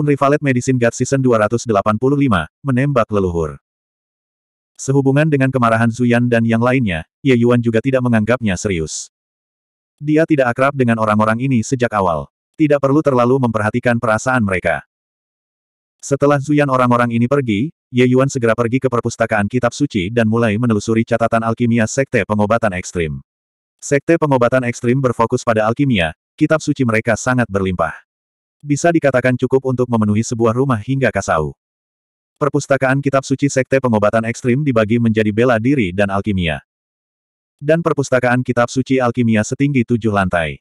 Unrivaled Medicine God Season 285, menembak leluhur. Sehubungan dengan kemarahan Zuyan dan yang lainnya, Ye Yuan juga tidak menganggapnya serius. Dia tidak akrab dengan orang-orang ini sejak awal. Tidak perlu terlalu memperhatikan perasaan mereka. Setelah Zuyan orang-orang ini pergi, Ye Yuan segera pergi ke perpustakaan kitab suci dan mulai menelusuri catatan alkimia Sekte Pengobatan Ekstrim. Sekte Pengobatan Ekstrim berfokus pada alkimia, kitab suci mereka sangat berlimpah. Bisa dikatakan cukup untuk memenuhi sebuah rumah hingga kasau. Perpustakaan Kitab Suci Sekte Pengobatan Ekstrim dibagi menjadi bela diri dan alkimia. Dan perpustakaan Kitab Suci Alkimia setinggi tujuh lantai.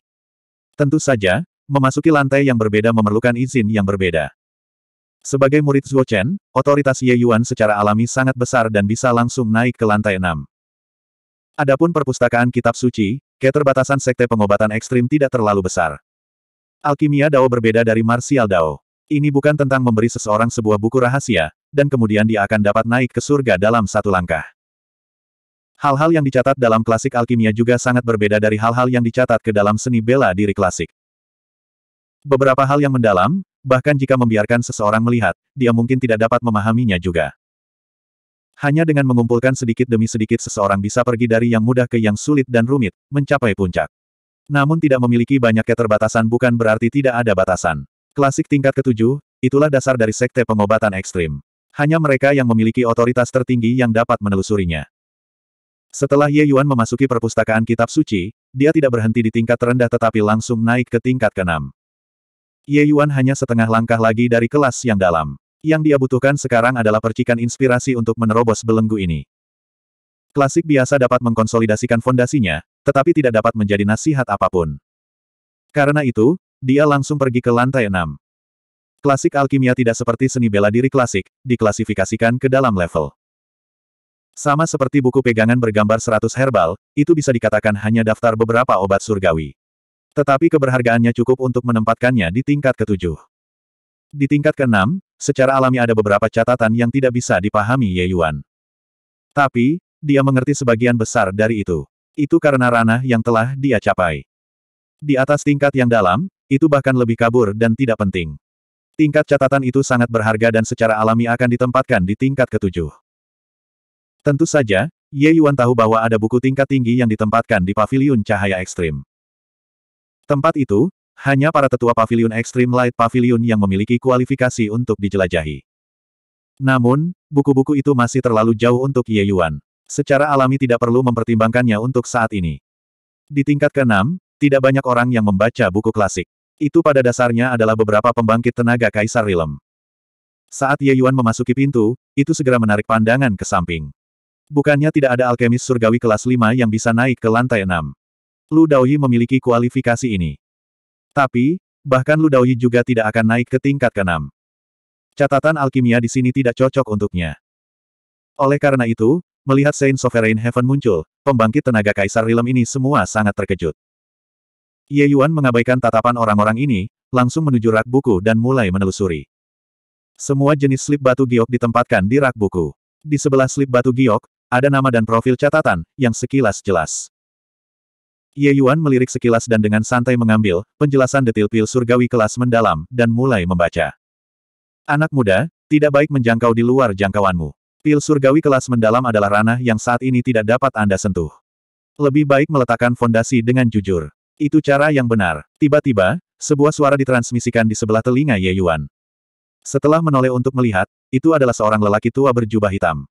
Tentu saja, memasuki lantai yang berbeda memerlukan izin yang berbeda. Sebagai murid Zhuo Chen, otoritas Ye Yuan secara alami sangat besar dan bisa langsung naik ke lantai enam. Adapun perpustakaan kitab suci, keterbatasan sekte pengobatan ekstrim tidak terlalu besar. Alkimia Dao berbeda dari Martial Dao. Ini bukan tentang memberi seseorang sebuah buku rahasia, dan kemudian dia akan dapat naik ke surga dalam satu langkah. Hal-hal yang dicatat dalam klasik alkimia juga sangat berbeda dari hal-hal yang dicatat ke dalam seni bela diri klasik. Beberapa hal yang mendalam, bahkan jika membiarkan seseorang melihat, dia mungkin tidak dapat memahaminya juga. Hanya dengan mengumpulkan sedikit demi sedikit seseorang bisa pergi dari yang mudah ke yang sulit dan rumit, mencapai puncak. Namun tidak memiliki banyak keterbatasan bukan berarti tidak ada batasan. Klasik tingkat ketujuh, itulah dasar dari sekte pengobatan ekstrim. Hanya mereka yang memiliki otoritas tertinggi yang dapat menelusurinya. Setelah Ye Yuan memasuki perpustakaan kitab suci, dia tidak berhenti di tingkat terendah tetapi langsung naik ke tingkat keenam. Ye Yuan hanya setengah langkah lagi dari kelas yang dalam. Yang dia butuhkan sekarang adalah percikan inspirasi untuk menerobos belenggu ini. Klasik biasa dapat mengkonsolidasikan fondasinya, tetapi tidak dapat menjadi nasihat apapun. Karena itu, dia langsung pergi ke lantai enam. Klasik alkimia tidak seperti seni bela diri klasik, diklasifikasikan ke dalam level. Sama seperti buku pegangan bergambar 100 herbal, itu bisa dikatakan hanya daftar beberapa obat surgawi. Tetapi keberhargaannya cukup untuk menempatkannya di tingkat ketujuh. Di tingkat keenam, secara alami ada beberapa catatan yang tidak bisa dipahami Ye Yuan. Tapi, dia mengerti sebagian besar dari itu itu karena ranah yang telah dia capai. Di atas tingkat yang dalam, itu bahkan lebih kabur dan tidak penting. Tingkat catatan itu sangat berharga dan secara alami akan ditempatkan di tingkat ketujuh. Tentu saja, Ye Yuan tahu bahwa ada buku tingkat tinggi yang ditempatkan di paviliun cahaya ekstrim. Tempat itu, hanya para tetua paviliun ekstrim Light Paviliun yang memiliki kualifikasi untuk dijelajahi. Namun, buku-buku itu masih terlalu jauh untuk Ye Yuan secara alami tidak perlu mempertimbangkannya untuk saat ini. Di tingkat ke-6, tidak banyak orang yang membaca buku klasik. Itu pada dasarnya adalah beberapa pembangkit tenaga Kaisar Rilem. Saat Ye Yuan memasuki pintu, itu segera menarik pandangan ke samping. Bukannya tidak ada alkemis surgawi kelas 5 yang bisa naik ke lantai 6. Lu Daoyi memiliki kualifikasi ini. Tapi, bahkan Lu Daoyi juga tidak akan naik ke tingkat ke-6. Catatan alkimia di sini tidak cocok untuknya. Oleh karena itu, Melihat Saint Sovereign Heaven muncul, pembangkit tenaga Kaisar Rilem ini semua sangat terkejut. Ye Yuan mengabaikan tatapan orang-orang ini, langsung menuju rak buku dan mulai menelusuri. Semua jenis slip batu giok ditempatkan di rak buku. Di sebelah slip batu giok, ada nama dan profil catatan, yang sekilas jelas. Ye Yuan melirik sekilas dan dengan santai mengambil penjelasan detail pil surgawi kelas mendalam, dan mulai membaca. Anak muda, tidak baik menjangkau di luar jangkauanmu. Pil surgawi kelas mendalam adalah ranah yang saat ini tidak dapat Anda sentuh. Lebih baik meletakkan fondasi dengan jujur. Itu cara yang benar. Tiba-tiba, sebuah suara ditransmisikan di sebelah telinga Ye Yuan. Setelah menoleh untuk melihat, itu adalah seorang lelaki tua berjubah hitam.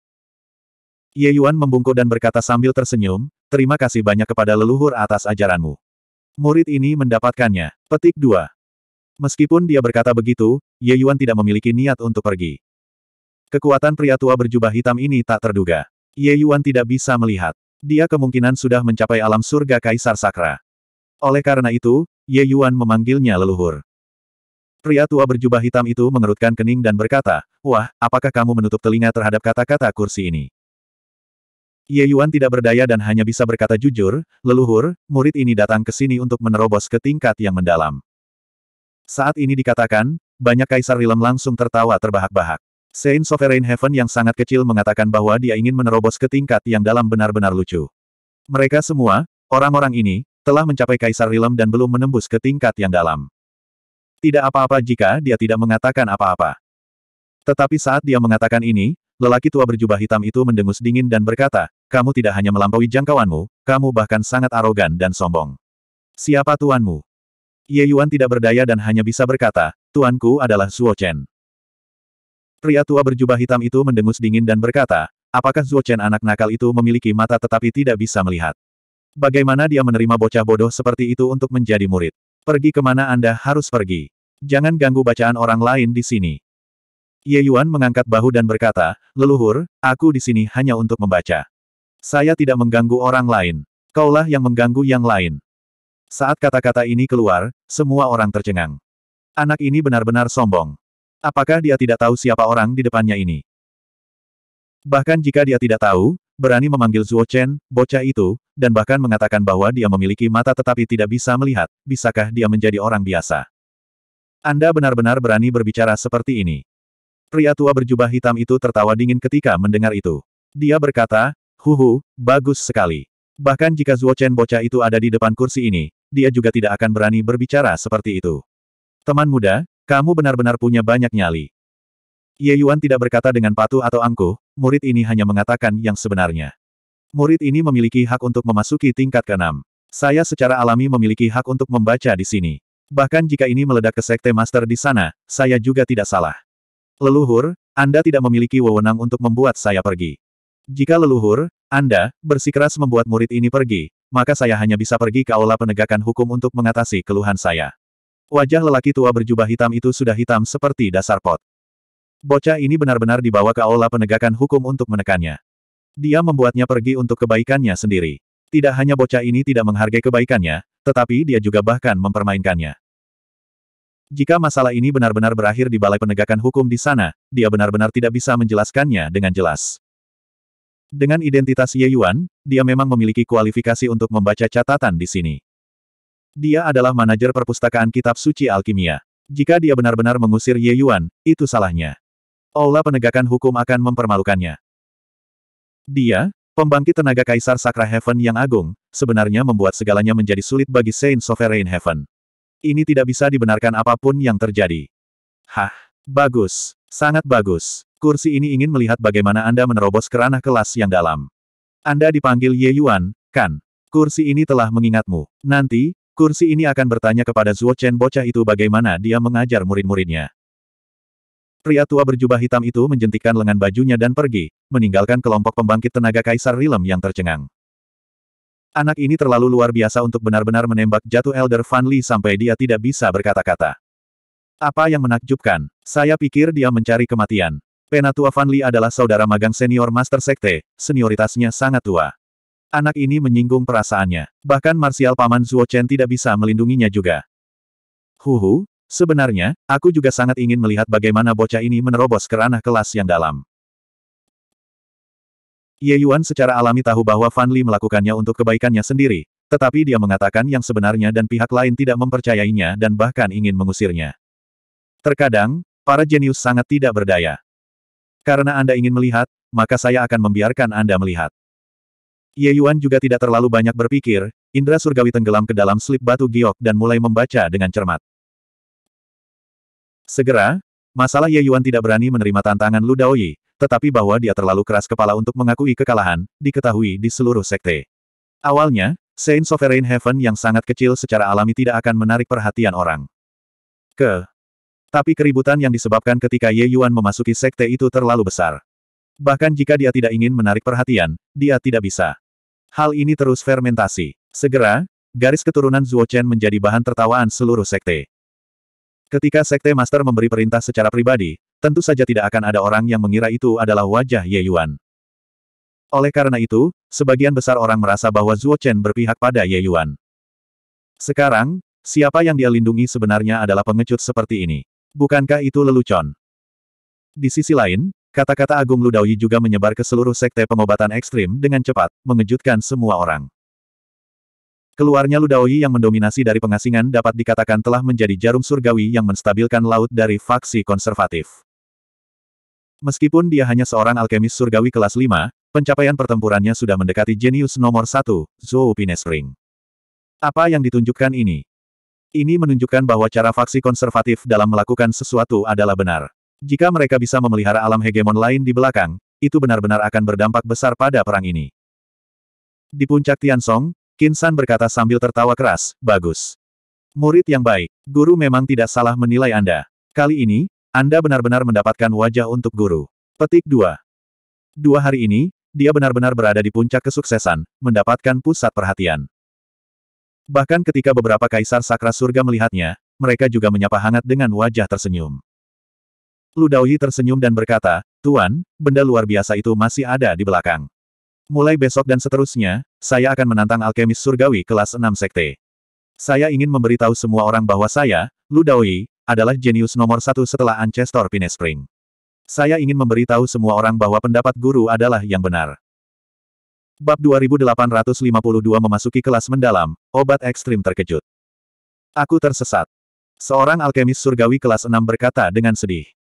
Ye Yuan membungkuk dan berkata sambil tersenyum, terima kasih banyak kepada leluhur atas ajaranmu. Murid ini mendapatkannya. Petik 2. Meskipun dia berkata begitu, Ye Yuan tidak memiliki niat untuk pergi. Kekuatan pria tua berjubah hitam ini tak terduga. Ye Yuan tidak bisa melihat. Dia kemungkinan sudah mencapai alam surga Kaisar Sakra. Oleh karena itu, Ye Yuan memanggilnya leluhur. Pria tua berjubah hitam itu mengerutkan kening dan berkata, Wah, apakah kamu menutup telinga terhadap kata-kata kursi ini? Ye Yuan tidak berdaya dan hanya bisa berkata jujur, leluhur, murid ini datang ke sini untuk menerobos ke tingkat yang mendalam. Saat ini dikatakan, banyak kaisar Rilem langsung tertawa terbahak-bahak. Saint Sovereign Heaven yang sangat kecil mengatakan bahwa dia ingin menerobos ke tingkat yang dalam benar-benar lucu. Mereka semua, orang-orang ini, telah mencapai Kaisar Rilem dan belum menembus ke tingkat yang dalam. Tidak apa-apa jika dia tidak mengatakan apa-apa. Tetapi saat dia mengatakan ini, lelaki tua berjubah hitam itu mendengus dingin dan berkata, kamu tidak hanya melampaui jangkauanmu, kamu bahkan sangat arogan dan sombong. Siapa tuanmu? Ye Yuan tidak berdaya dan hanya bisa berkata, tuanku adalah Suo Chen. Pria tua berjubah hitam itu mendengus dingin dan berkata, apakah Zuo Chen anak nakal itu memiliki mata tetapi tidak bisa melihat? Bagaimana dia menerima bocah bodoh seperti itu untuk menjadi murid? Pergi kemana Anda harus pergi. Jangan ganggu bacaan orang lain di sini. Ye Yuan mengangkat bahu dan berkata, leluhur, aku di sini hanya untuk membaca. Saya tidak mengganggu orang lain. Kaulah yang mengganggu yang lain. Saat kata-kata ini keluar, semua orang tercengang. Anak ini benar-benar sombong. Apakah dia tidak tahu siapa orang di depannya ini? Bahkan jika dia tidak tahu, berani memanggil Zuo Chen, bocah itu, dan bahkan mengatakan bahwa dia memiliki mata tetapi tidak bisa melihat, bisakah dia menjadi orang biasa? Anda benar-benar berani berbicara seperti ini. Pria tua berjubah hitam itu tertawa dingin ketika mendengar itu. Dia berkata, huhu, bagus sekali. Bahkan jika Zuo Chen bocah itu ada di depan kursi ini, dia juga tidak akan berani berbicara seperti itu. Teman muda, kamu benar-benar punya banyak nyali. Ye Yuan tidak berkata dengan patuh atau angkuh, murid ini hanya mengatakan yang sebenarnya. Murid ini memiliki hak untuk memasuki tingkat keenam. Saya secara alami memiliki hak untuk membaca di sini. Bahkan jika ini meledak ke sekte master di sana, saya juga tidak salah. Leluhur, Anda tidak memiliki wewenang untuk membuat saya pergi. Jika leluhur, Anda, bersikeras membuat murid ini pergi, maka saya hanya bisa pergi ke aula penegakan hukum untuk mengatasi keluhan saya. Wajah lelaki tua berjubah hitam itu sudah hitam seperti dasar pot. Bocah ini benar-benar dibawa ke aula penegakan hukum untuk menekannya. Dia membuatnya pergi untuk kebaikannya sendiri. Tidak hanya bocah ini tidak menghargai kebaikannya, tetapi dia juga bahkan mempermainkannya. Jika masalah ini benar-benar berakhir di Balai Penegakan Hukum di sana, dia benar-benar tidak bisa menjelaskannya dengan jelas. Dengan identitas Ye Yuan, dia memang memiliki kualifikasi untuk membaca catatan di sini. Dia adalah manajer perpustakaan kitab suci alkimia. Jika dia benar-benar mengusir Ye Yuan, itu salahnya. Aula penegakan hukum akan mempermalukannya. Dia, pembangkit tenaga Kaisar Sakra Heaven yang agung, sebenarnya membuat segalanya menjadi sulit bagi Saint Sovereign Heaven. Ini tidak bisa dibenarkan apapun yang terjadi. Hah, bagus, sangat bagus. Kursi ini ingin melihat bagaimana Anda menerobos kerana kelas yang dalam. Anda dipanggil Ye Yuan, kan? Kursi ini telah mengingatmu. Nanti, Kursi ini akan bertanya kepada Zuo Chen bocah itu bagaimana dia mengajar murid-muridnya. Pria tua berjubah hitam itu menjentikan lengan bajunya dan pergi, meninggalkan kelompok pembangkit tenaga Kaisar Rilem yang tercengang. Anak ini terlalu luar biasa untuk benar-benar menembak jatuh Elder Van Li sampai dia tidak bisa berkata-kata. Apa yang menakjubkan? Saya pikir dia mencari kematian. Penatua Van Li adalah saudara magang senior Master Sekte, senioritasnya sangat tua. Anak ini menyinggung perasaannya. Bahkan Marsial Paman Zuo Chen tidak bisa melindunginya juga. Huhu, Sebenarnya, aku juga sangat ingin melihat bagaimana bocah ini menerobos ke ranah kelas yang dalam. Ye Yuan secara alami tahu bahwa Fan Li melakukannya untuk kebaikannya sendiri, tetapi dia mengatakan yang sebenarnya dan pihak lain tidak mempercayainya dan bahkan ingin mengusirnya. Terkadang, para jenius sangat tidak berdaya. Karena Anda ingin melihat, maka saya akan membiarkan Anda melihat. Ye Yuan juga tidak terlalu banyak berpikir, indra surgawi tenggelam ke dalam slip batu giok dan mulai membaca dengan cermat. Segera, masalah Ye Yuan tidak berani menerima tantangan Lu Daoyi, tetapi bahwa dia terlalu keras kepala untuk mengakui kekalahan, diketahui di seluruh sekte. Awalnya, Saint Sovereign Heaven yang sangat kecil secara alami tidak akan menarik perhatian orang. Ke. Tapi keributan yang disebabkan ketika Ye Yuan memasuki sekte itu terlalu besar. Bahkan jika dia tidak ingin menarik perhatian, dia tidak bisa. Hal ini terus fermentasi. Segera, garis keturunan Zuo Chen menjadi bahan tertawaan seluruh sekte. Ketika sekte master memberi perintah secara pribadi, tentu saja tidak akan ada orang yang mengira itu adalah wajah Ye Yuan. Oleh karena itu, sebagian besar orang merasa bahwa Zuo Chen berpihak pada Ye Yuan. Sekarang, siapa yang dia lindungi sebenarnya adalah pengecut seperti ini. Bukankah itu lelucon? Di sisi lain, Kata-kata Agung Ludawi juga menyebar ke seluruh sekte pengobatan ekstrim dengan cepat, mengejutkan semua orang. Keluarnya Ludawi yang mendominasi dari pengasingan dapat dikatakan telah menjadi jarum surgawi yang menstabilkan laut dari faksi konservatif. Meskipun dia hanya seorang alkemis surgawi kelas 5, pencapaian pertempurannya sudah mendekati jenius nomor 1, Zhou Pinespring. Apa yang ditunjukkan ini? Ini menunjukkan bahwa cara faksi konservatif dalam melakukan sesuatu adalah benar. Jika mereka bisa memelihara alam hegemon lain di belakang, itu benar-benar akan berdampak besar pada perang ini. Di puncak Tiansong, Kinsan berkata sambil tertawa keras, bagus. Murid yang baik, guru memang tidak salah menilai Anda. Kali ini, Anda benar-benar mendapatkan wajah untuk guru. Petik 2. Dua hari ini, dia benar-benar berada di puncak kesuksesan, mendapatkan pusat perhatian. Bahkan ketika beberapa kaisar sakra surga melihatnya, mereka juga menyapa hangat dengan wajah tersenyum. Lu Daoyi tersenyum dan berkata, Tuan, benda luar biasa itu masih ada di belakang. Mulai besok dan seterusnya, saya akan menantang alkemis surgawi kelas 6 sekte. Saya ingin memberitahu semua orang bahwa saya, Lu Daoyi, adalah jenius nomor satu setelah Ancestor Pinespring. Saya ingin memberitahu semua orang bahwa pendapat guru adalah yang benar. Bab 2852 memasuki kelas mendalam, obat ekstrim terkejut. Aku tersesat. Seorang alkemis surgawi kelas 6 berkata dengan sedih.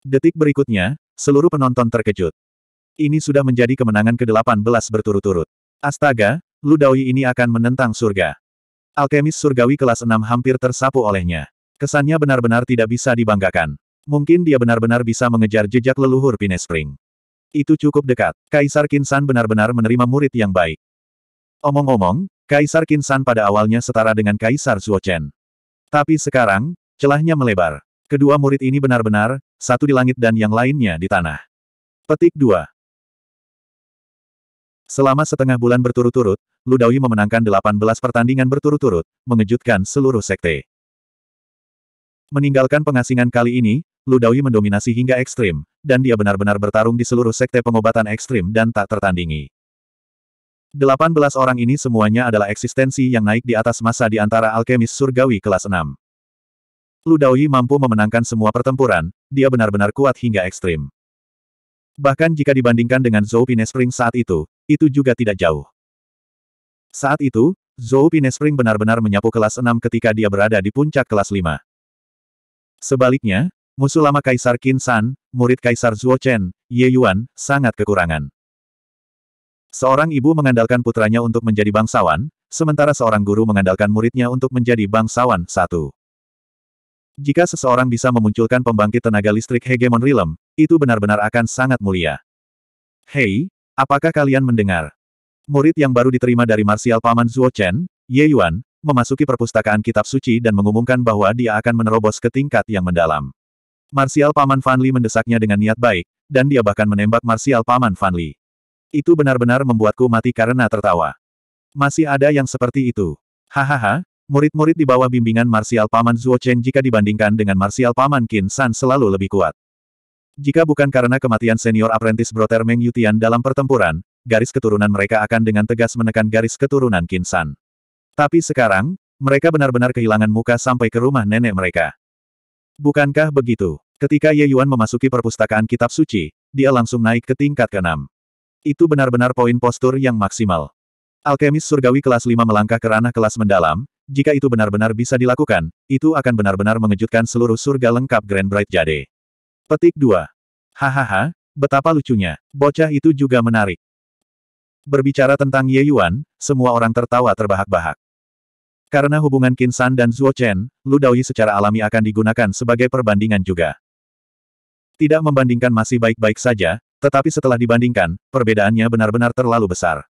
Detik berikutnya, seluruh penonton terkejut. Ini sudah menjadi kemenangan ke-18 berturut-turut. Astaga, Ludawi ini akan menentang surga. Alkemis surgawi kelas 6 hampir tersapu olehnya. Kesannya benar-benar tidak bisa dibanggakan. Mungkin dia benar-benar bisa mengejar jejak leluhur Pinespring. Itu cukup dekat. Kaisar Kinsan benar-benar menerima murid yang baik. Omong-omong, Kaisar Kinsan pada awalnya setara dengan Kaisar Zuochen. Tapi sekarang, celahnya melebar. Kedua murid ini benar-benar, satu di langit dan yang lainnya di tanah. Petik 2. Selama setengah bulan berturut-turut, Ludawi memenangkan 18 pertandingan berturut-turut, mengejutkan seluruh sekte. Meninggalkan pengasingan kali ini, Ludawi mendominasi hingga ekstrim, dan dia benar-benar bertarung di seluruh sekte pengobatan ekstrim dan tak tertandingi. 18 orang ini semuanya adalah eksistensi yang naik di atas masa di antara alkemis surgawi kelas 6. Lu Daoyi mampu memenangkan semua pertempuran, dia benar-benar kuat hingga ekstrim. Bahkan jika dibandingkan dengan Zhou Pinespring saat itu, itu juga tidak jauh. Saat itu, Zhou Pinespring benar-benar menyapu kelas 6 ketika dia berada di puncak kelas 5. Sebaliknya, musuh lama Kaisar Qin San, murid Kaisar Zuo Chen, Ye Yuan, sangat kekurangan. Seorang ibu mengandalkan putranya untuk menjadi bangsawan, sementara seorang guru mengandalkan muridnya untuk menjadi bangsawan satu. Jika seseorang bisa memunculkan pembangkit tenaga listrik hegemon realm, itu benar-benar akan sangat mulia. Hei, apakah kalian mendengar? Murid yang baru diterima dari Marsial Paman Zuo Chen, Ye Yuan, memasuki perpustakaan kitab suci dan mengumumkan bahwa dia akan menerobos ke tingkat yang mendalam. Marsial Paman Fanli mendesaknya dengan niat baik, dan dia bahkan menembak Marsial Paman Fanli. Itu benar-benar membuatku mati karena tertawa. Masih ada yang seperti itu. Hahaha, Murid-murid di bawah bimbingan Marsial Paman Zuo Chen jika dibandingkan dengan Marsial Paman Qin San selalu lebih kuat. Jika bukan karena kematian senior apprentice Broter Meng Yutian dalam pertempuran, garis keturunan mereka akan dengan tegas menekan garis keturunan Qin San. Tapi sekarang, mereka benar-benar kehilangan muka sampai ke rumah nenek mereka. Bukankah begitu? Ketika Ye Yuan memasuki perpustakaan kitab suci, dia langsung naik ke tingkat keenam. Itu benar-benar poin postur yang maksimal. Alkemis surgawi kelas 5 melangkah ke ranah kelas mendalam, jika itu benar-benar bisa dilakukan, itu akan benar-benar mengejutkan seluruh surga lengkap Grand Bright Jade. Petik 2. Hahaha, betapa lucunya. Bocah itu juga menarik. Berbicara tentang Ye Yuan, semua orang tertawa terbahak-bahak. Karena hubungan Qin San dan Zhuo Chen, Lu Daoyi secara alami akan digunakan sebagai perbandingan juga. Tidak membandingkan masih baik-baik saja, tetapi setelah dibandingkan, perbedaannya benar-benar terlalu besar.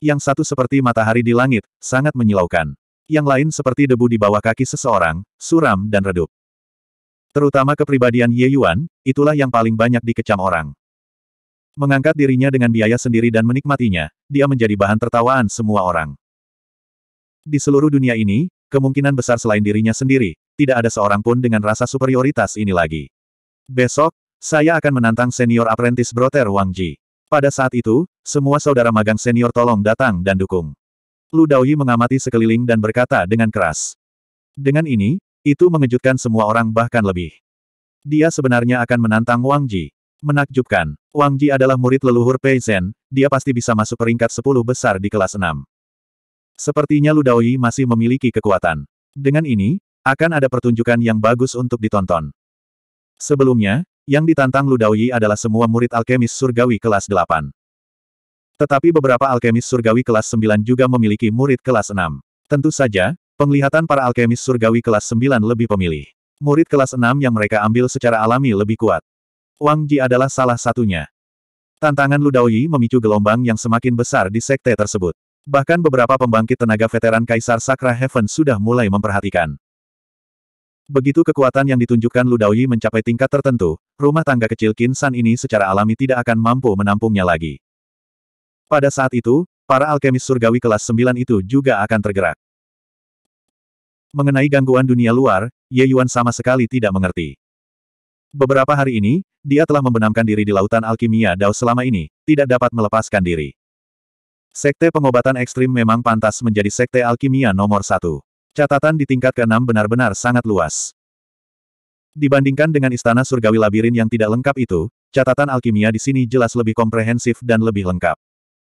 Yang satu seperti matahari di langit, sangat menyilaukan yang lain seperti debu di bawah kaki seseorang, suram dan redup. Terutama kepribadian Ye Yuan, itulah yang paling banyak dikecam orang. Mengangkat dirinya dengan biaya sendiri dan menikmatinya, dia menjadi bahan tertawaan semua orang. Di seluruh dunia ini, kemungkinan besar selain dirinya sendiri, tidak ada seorang pun dengan rasa superioritas ini lagi. Besok, saya akan menantang senior apprentice Broter Wang Ji. Pada saat itu, semua saudara magang senior tolong datang dan dukung. Lu Daoyi mengamati sekeliling dan berkata dengan keras. Dengan ini, itu mengejutkan semua orang bahkan lebih. Dia sebenarnya akan menantang Wang Ji. Menakjubkan, Wang Ji adalah murid leluhur Pei Zhen, dia pasti bisa masuk peringkat 10 besar di kelas 6. Sepertinya Lu Daoyi masih memiliki kekuatan. Dengan ini, akan ada pertunjukan yang bagus untuk ditonton. Sebelumnya, yang ditantang Lu Daoyi adalah semua murid alkemis surgawi kelas 8. Tetapi beberapa alkemis surgawi kelas 9 juga memiliki murid kelas 6. Tentu saja, penglihatan para alkemis surgawi kelas 9 lebih pemilih. Murid kelas 6 yang mereka ambil secara alami lebih kuat. Wang Ji adalah salah satunya. Tantangan Ludaoyi memicu gelombang yang semakin besar di sekte tersebut. Bahkan beberapa pembangkit tenaga veteran Kaisar Sakra Heaven sudah mulai memperhatikan. Begitu kekuatan yang ditunjukkan Ludaoyi mencapai tingkat tertentu, rumah tangga kecil Kinsan ini secara alami tidak akan mampu menampungnya lagi. Pada saat itu, para alkemis surgawi kelas 9 itu juga akan tergerak. Mengenai gangguan dunia luar, Ye Yuan sama sekali tidak mengerti. Beberapa hari ini, dia telah membenamkan diri di lautan alkimia Dao selama ini, tidak dapat melepaskan diri. Sekte pengobatan ekstrim memang pantas menjadi sekte alkimia nomor satu. Catatan di tingkat ke-6 benar-benar sangat luas. Dibandingkan dengan istana surgawi labirin yang tidak lengkap itu, catatan alkimia di sini jelas lebih komprehensif dan lebih lengkap.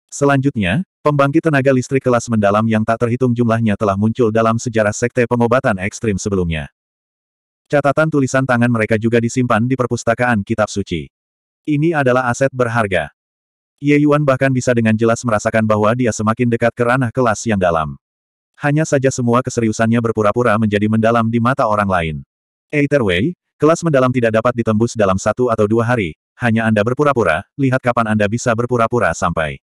Selanjutnya, pembangkit tenaga listrik kelas mendalam yang tak terhitung jumlahnya telah muncul dalam sejarah sekte pengobatan ekstrim sebelumnya. Catatan tulisan tangan mereka juga disimpan di perpustakaan kitab suci. Ini adalah aset berharga. Ye Yuan bahkan bisa dengan jelas merasakan bahwa dia semakin dekat ke ranah kelas yang dalam. Hanya saja semua keseriusannya berpura-pura menjadi mendalam di mata orang lain. Either way, kelas mendalam tidak dapat ditembus dalam satu atau dua hari, hanya Anda berpura-pura, lihat kapan Anda bisa berpura-pura sampai.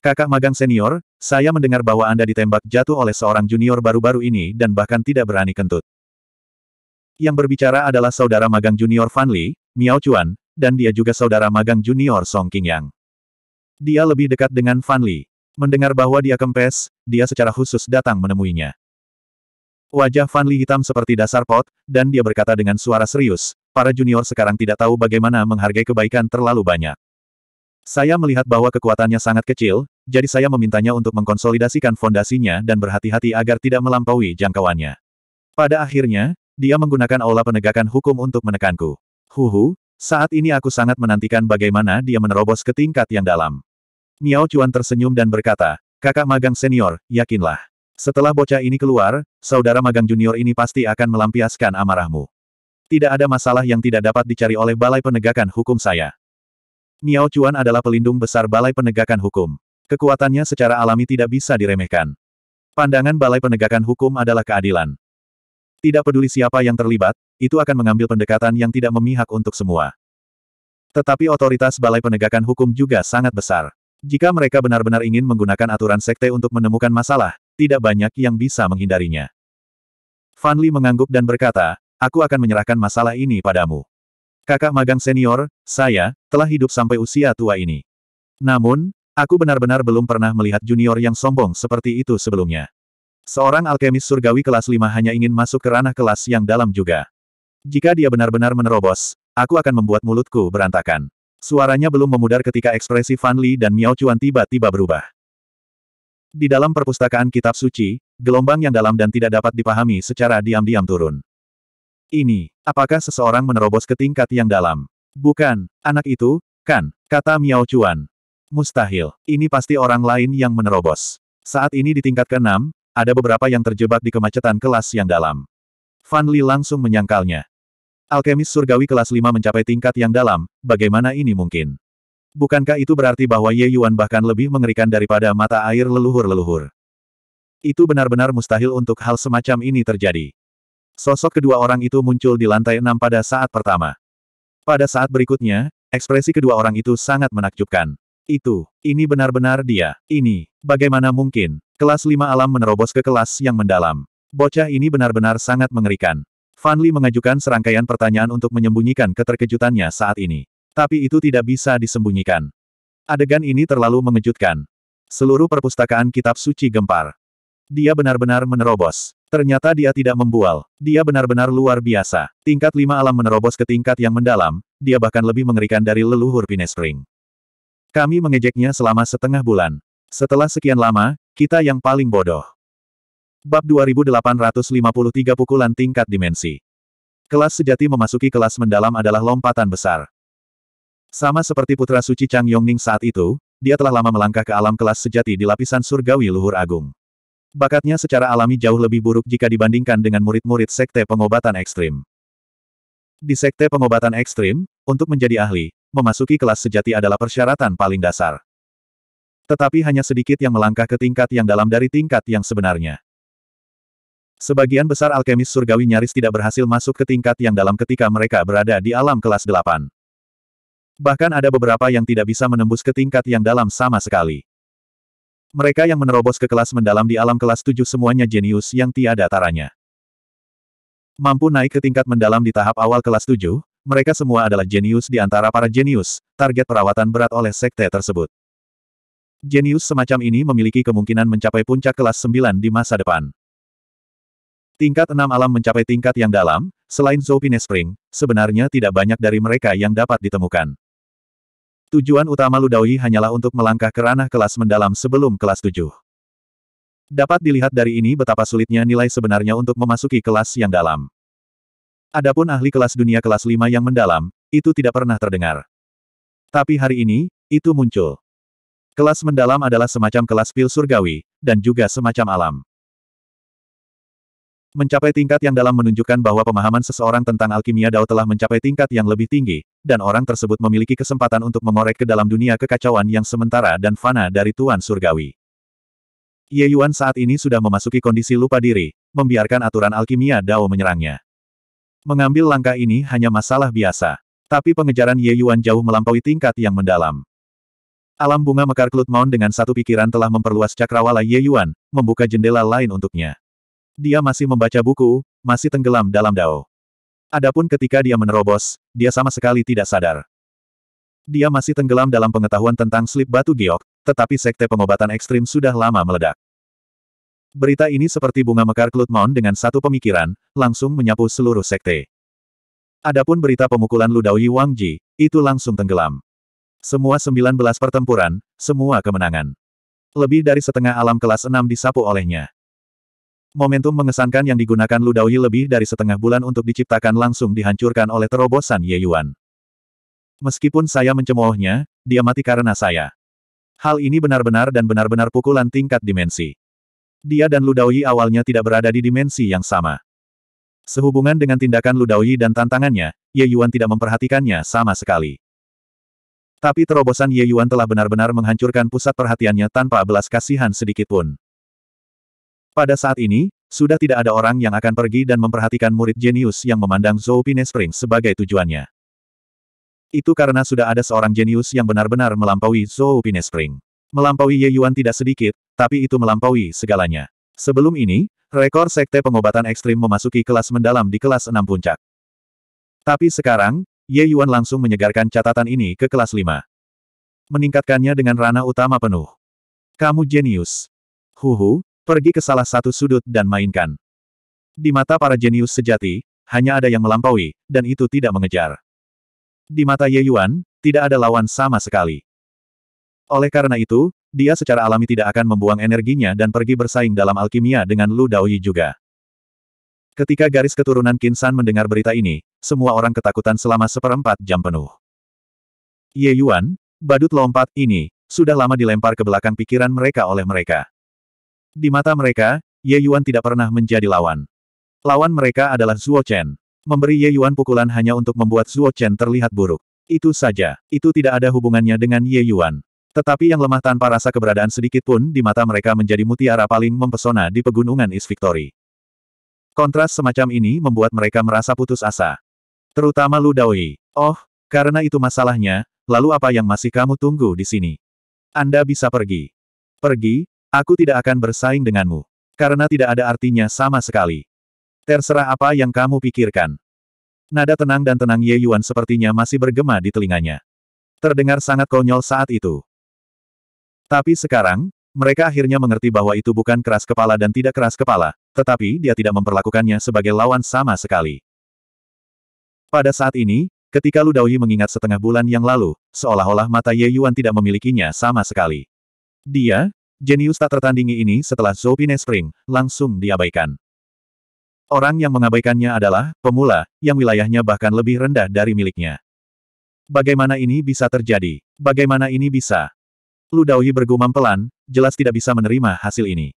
Kakak magang senior, saya mendengar bahwa Anda ditembak jatuh oleh seorang junior baru-baru ini dan bahkan tidak berani kentut. Yang berbicara adalah saudara magang junior Fan Li, Miao Chuan, dan dia juga saudara magang junior Song King Yang. Dia lebih dekat dengan Fan Li. Mendengar bahwa dia kempes, dia secara khusus datang menemuinya. Wajah Fan Li hitam seperti dasar pot, dan dia berkata dengan suara serius, para junior sekarang tidak tahu bagaimana menghargai kebaikan terlalu banyak. Saya melihat bahwa kekuatannya sangat kecil, jadi saya memintanya untuk mengkonsolidasikan fondasinya dan berhati-hati agar tidak melampaui jangkauannya. Pada akhirnya, dia menggunakan aula penegakan hukum untuk menekanku. Huhu, saat ini aku sangat menantikan bagaimana dia menerobos ke tingkat yang dalam. Miao Chuan tersenyum dan berkata, kakak magang senior, yakinlah. Setelah bocah ini keluar, saudara magang junior ini pasti akan melampiaskan amarahmu. Tidak ada masalah yang tidak dapat dicari oleh balai penegakan hukum saya. Miao Chuan adalah pelindung besar Balai Penegakan Hukum. Kekuatannya secara alami tidak bisa diremehkan. Pandangan Balai Penegakan Hukum adalah keadilan. Tidak peduli siapa yang terlibat, itu akan mengambil pendekatan yang tidak memihak untuk semua. Tetapi otoritas Balai Penegakan Hukum juga sangat besar. Jika mereka benar-benar ingin menggunakan aturan sekte untuk menemukan masalah, tidak banyak yang bisa menghindarinya. Fanli mengangguk dan berkata, aku akan menyerahkan masalah ini padamu. Kakak magang senior, saya, telah hidup sampai usia tua ini. Namun, aku benar-benar belum pernah melihat junior yang sombong seperti itu sebelumnya. Seorang alkemis surgawi kelas 5 hanya ingin masuk ke ranah kelas yang dalam juga. Jika dia benar-benar menerobos, aku akan membuat mulutku berantakan. Suaranya belum memudar ketika ekspresi Fan Li dan Miao Chuan tiba-tiba berubah. Di dalam perpustakaan kitab suci, gelombang yang dalam dan tidak dapat dipahami secara diam-diam turun. Ini, apakah seseorang menerobos ke tingkat yang dalam? Bukan, anak itu, kan, kata Miao Chuan. Mustahil, ini pasti orang lain yang menerobos. Saat ini di tingkat ke ada beberapa yang terjebak di kemacetan kelas yang dalam. Fan Li langsung menyangkalnya. Alkemis surgawi kelas 5 mencapai tingkat yang dalam, bagaimana ini mungkin? Bukankah itu berarti bahwa Ye Yuan bahkan lebih mengerikan daripada mata air leluhur-leluhur? Itu benar-benar mustahil untuk hal semacam ini terjadi. Sosok kedua orang itu muncul di lantai enam pada saat pertama. Pada saat berikutnya, ekspresi kedua orang itu sangat menakjubkan. Itu, ini benar-benar dia, ini, bagaimana mungkin, kelas lima alam menerobos ke kelas yang mendalam. Bocah ini benar-benar sangat mengerikan. Fan Li mengajukan serangkaian pertanyaan untuk menyembunyikan keterkejutannya saat ini. Tapi itu tidak bisa disembunyikan. Adegan ini terlalu mengejutkan. Seluruh perpustakaan kitab suci gempar. Dia benar-benar menerobos. Ternyata dia tidak membual. Dia benar-benar luar biasa. Tingkat lima alam menerobos ke tingkat yang mendalam, dia bahkan lebih mengerikan dari leluhur Pinespring. Kami mengejeknya selama setengah bulan. Setelah sekian lama, kita yang paling bodoh. Bab 2853 Pukulan Tingkat Dimensi Kelas sejati memasuki kelas mendalam adalah lompatan besar. Sama seperti putra suci Chang Yongning saat itu, dia telah lama melangkah ke alam kelas sejati di lapisan surgawi luhur agung. Bakatnya secara alami jauh lebih buruk jika dibandingkan dengan murid-murid sekte pengobatan ekstrim. Di sekte pengobatan ekstrim, untuk menjadi ahli, memasuki kelas sejati adalah persyaratan paling dasar. Tetapi hanya sedikit yang melangkah ke tingkat yang dalam dari tingkat yang sebenarnya. Sebagian besar alkemis surgawi nyaris tidak berhasil masuk ke tingkat yang dalam ketika mereka berada di alam kelas delapan. Bahkan ada beberapa yang tidak bisa menembus ke tingkat yang dalam sama sekali. Mereka yang menerobos ke kelas mendalam di alam kelas tujuh semuanya jenius yang tiada taranya. Mampu naik ke tingkat mendalam di tahap awal kelas tujuh, mereka semua adalah jenius di antara para jenius, target perawatan berat oleh sekte tersebut. Jenius semacam ini memiliki kemungkinan mencapai puncak kelas 9 di masa depan. Tingkat enam alam mencapai tingkat yang dalam, selain Zopinespring, Spring, sebenarnya tidak banyak dari mereka yang dapat ditemukan. Tujuan utama Ludaui hanyalah untuk melangkah ke ranah kelas mendalam sebelum kelas tujuh. Dapat dilihat dari ini betapa sulitnya nilai sebenarnya untuk memasuki kelas yang dalam. Adapun ahli kelas dunia kelas 5 yang mendalam, itu tidak pernah terdengar. Tapi hari ini, itu muncul. Kelas mendalam adalah semacam kelas pil surgawi, dan juga semacam alam. Mencapai tingkat yang dalam menunjukkan bahwa pemahaman seseorang tentang alkimia Dao telah mencapai tingkat yang lebih tinggi, dan orang tersebut memiliki kesempatan untuk mengorek ke dalam dunia kekacauan yang sementara dan fana dari Tuan Surgawi. Ye Yuan saat ini sudah memasuki kondisi lupa diri, membiarkan aturan alkimia Dao menyerangnya. Mengambil langkah ini hanya masalah biasa. Tapi pengejaran Ye Yuan jauh melampaui tingkat yang mendalam. Alam bunga mekar Klutmon Mount dengan satu pikiran telah memperluas cakrawala Ye Yuan, membuka jendela lain untuknya. Dia masih membaca buku, masih tenggelam dalam dao. Adapun ketika dia menerobos, dia sama sekali tidak sadar. Dia masih tenggelam dalam pengetahuan tentang slip batu giok, tetapi sekte pengobatan ekstrim sudah lama meledak. Berita ini seperti bunga mekar Klutmon dengan satu pemikiran, langsung menyapu seluruh sekte. Adapun berita pemukulan Wang Wangji, itu langsung tenggelam. Semua 19 pertempuran, semua kemenangan. Lebih dari setengah alam kelas 6 disapu olehnya. Momentum mengesankan yang digunakan Lu Daoyi lebih dari setengah bulan untuk diciptakan langsung dihancurkan oleh terobosan Ye Yuan. Meskipun saya mencemoohnya, dia mati karena saya. Hal ini benar-benar dan benar-benar pukulan tingkat dimensi. Dia dan Lu Daoyi awalnya tidak berada di dimensi yang sama. Sehubungan dengan tindakan Lu Daoyi dan tantangannya, Ye Yuan tidak memperhatikannya sama sekali. Tapi terobosan Ye Yuan telah benar-benar menghancurkan pusat perhatiannya tanpa belas kasihan sedikitpun. Pada saat ini, sudah tidak ada orang yang akan pergi dan memperhatikan murid jenius yang memandang Zhou Zoupine Spring sebagai tujuannya. Itu karena sudah ada seorang jenius yang benar-benar melampaui Zhou Zoupine Spring. Melampaui Ye Yuan tidak sedikit, tapi itu melampaui segalanya. Sebelum ini, rekor sekte pengobatan ekstrim memasuki kelas mendalam di kelas 6 puncak. Tapi sekarang, Ye Yuan langsung menyegarkan catatan ini ke kelas 5. Meningkatkannya dengan rana utama penuh. Kamu jenius. Huhu, Pergi ke salah satu sudut dan mainkan. Di mata para jenius sejati, hanya ada yang melampaui, dan itu tidak mengejar. Di mata Ye Yuan, tidak ada lawan sama sekali. Oleh karena itu, dia secara alami tidak akan membuang energinya dan pergi bersaing dalam alkimia dengan Lu Daoyi juga. Ketika garis keturunan Kinsan mendengar berita ini, semua orang ketakutan selama seperempat jam penuh. Ye Yuan, badut lompat ini, sudah lama dilempar ke belakang pikiran mereka oleh mereka. Di mata mereka, Ye Yuan tidak pernah menjadi lawan. Lawan mereka adalah Zuo Chen. Memberi Ye Yuan pukulan hanya untuk membuat Zuo Chen terlihat buruk. Itu saja, itu tidak ada hubungannya dengan Ye Yuan. Tetapi yang lemah tanpa rasa keberadaan sedikit pun di mata mereka menjadi mutiara paling mempesona di pegunungan Is Victory. Kontras semacam ini membuat mereka merasa putus asa. Terutama Lu Daoyi. Oh, karena itu masalahnya, lalu apa yang masih kamu tunggu di sini? Anda bisa pergi. Pergi, Aku tidak akan bersaing denganmu. Karena tidak ada artinya sama sekali. Terserah apa yang kamu pikirkan. Nada tenang dan tenang Ye Yuan sepertinya masih bergema di telinganya. Terdengar sangat konyol saat itu. Tapi sekarang, mereka akhirnya mengerti bahwa itu bukan keras kepala dan tidak keras kepala, tetapi dia tidak memperlakukannya sebagai lawan sama sekali. Pada saat ini, ketika Lu Daoyi mengingat setengah bulan yang lalu, seolah-olah mata Ye Yuan tidak memilikinya sama sekali. Dia, Jenius tak tertandingi ini setelah Zopine Spring, langsung diabaikan. Orang yang mengabaikannya adalah pemula, yang wilayahnya bahkan lebih rendah dari miliknya. Bagaimana ini bisa terjadi? Bagaimana ini bisa? Lu Daoyi bergumam pelan, jelas tidak bisa menerima hasil ini.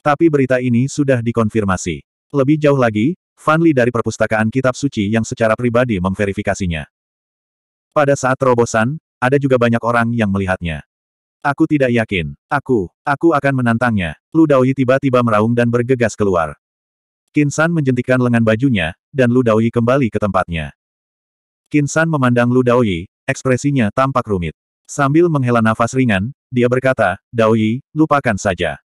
Tapi berita ini sudah dikonfirmasi. Lebih jauh lagi, Li dari perpustakaan kitab suci yang secara pribadi memverifikasinya. Pada saat terobosan, ada juga banyak orang yang melihatnya. Aku tidak yakin. Aku, aku akan menantangnya. Lu Daoyi tiba-tiba meraung dan bergegas keluar. Kinsan menjentikan lengan bajunya, dan Lu Daoyi kembali ke tempatnya. Kinsan memandang Lu Daoyi, ekspresinya tampak rumit. Sambil menghela nafas ringan, dia berkata, Daoyi, lupakan saja.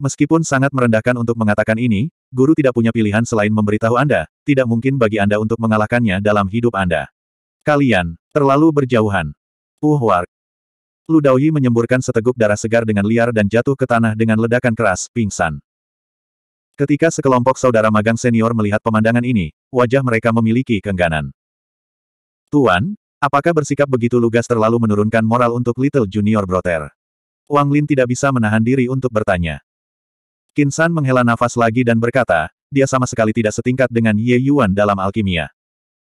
Meskipun sangat merendahkan untuk mengatakan ini, guru tidak punya pilihan selain memberitahu Anda, tidak mungkin bagi Anda untuk mengalahkannya dalam hidup Anda. Kalian, terlalu berjauhan. Uhwar, Lu Daoyi menyemburkan seteguk darah segar dengan liar dan jatuh ke tanah dengan ledakan keras, pingsan. Ketika sekelompok saudara magang senior melihat pemandangan ini, wajah mereka memiliki keengganan. Tuan, apakah bersikap begitu lugas terlalu menurunkan moral untuk Little Junior Brother? Wang Lin tidak bisa menahan diri untuk bertanya. Kinsan menghela nafas lagi dan berkata, dia sama sekali tidak setingkat dengan Ye Yuan dalam alkimia.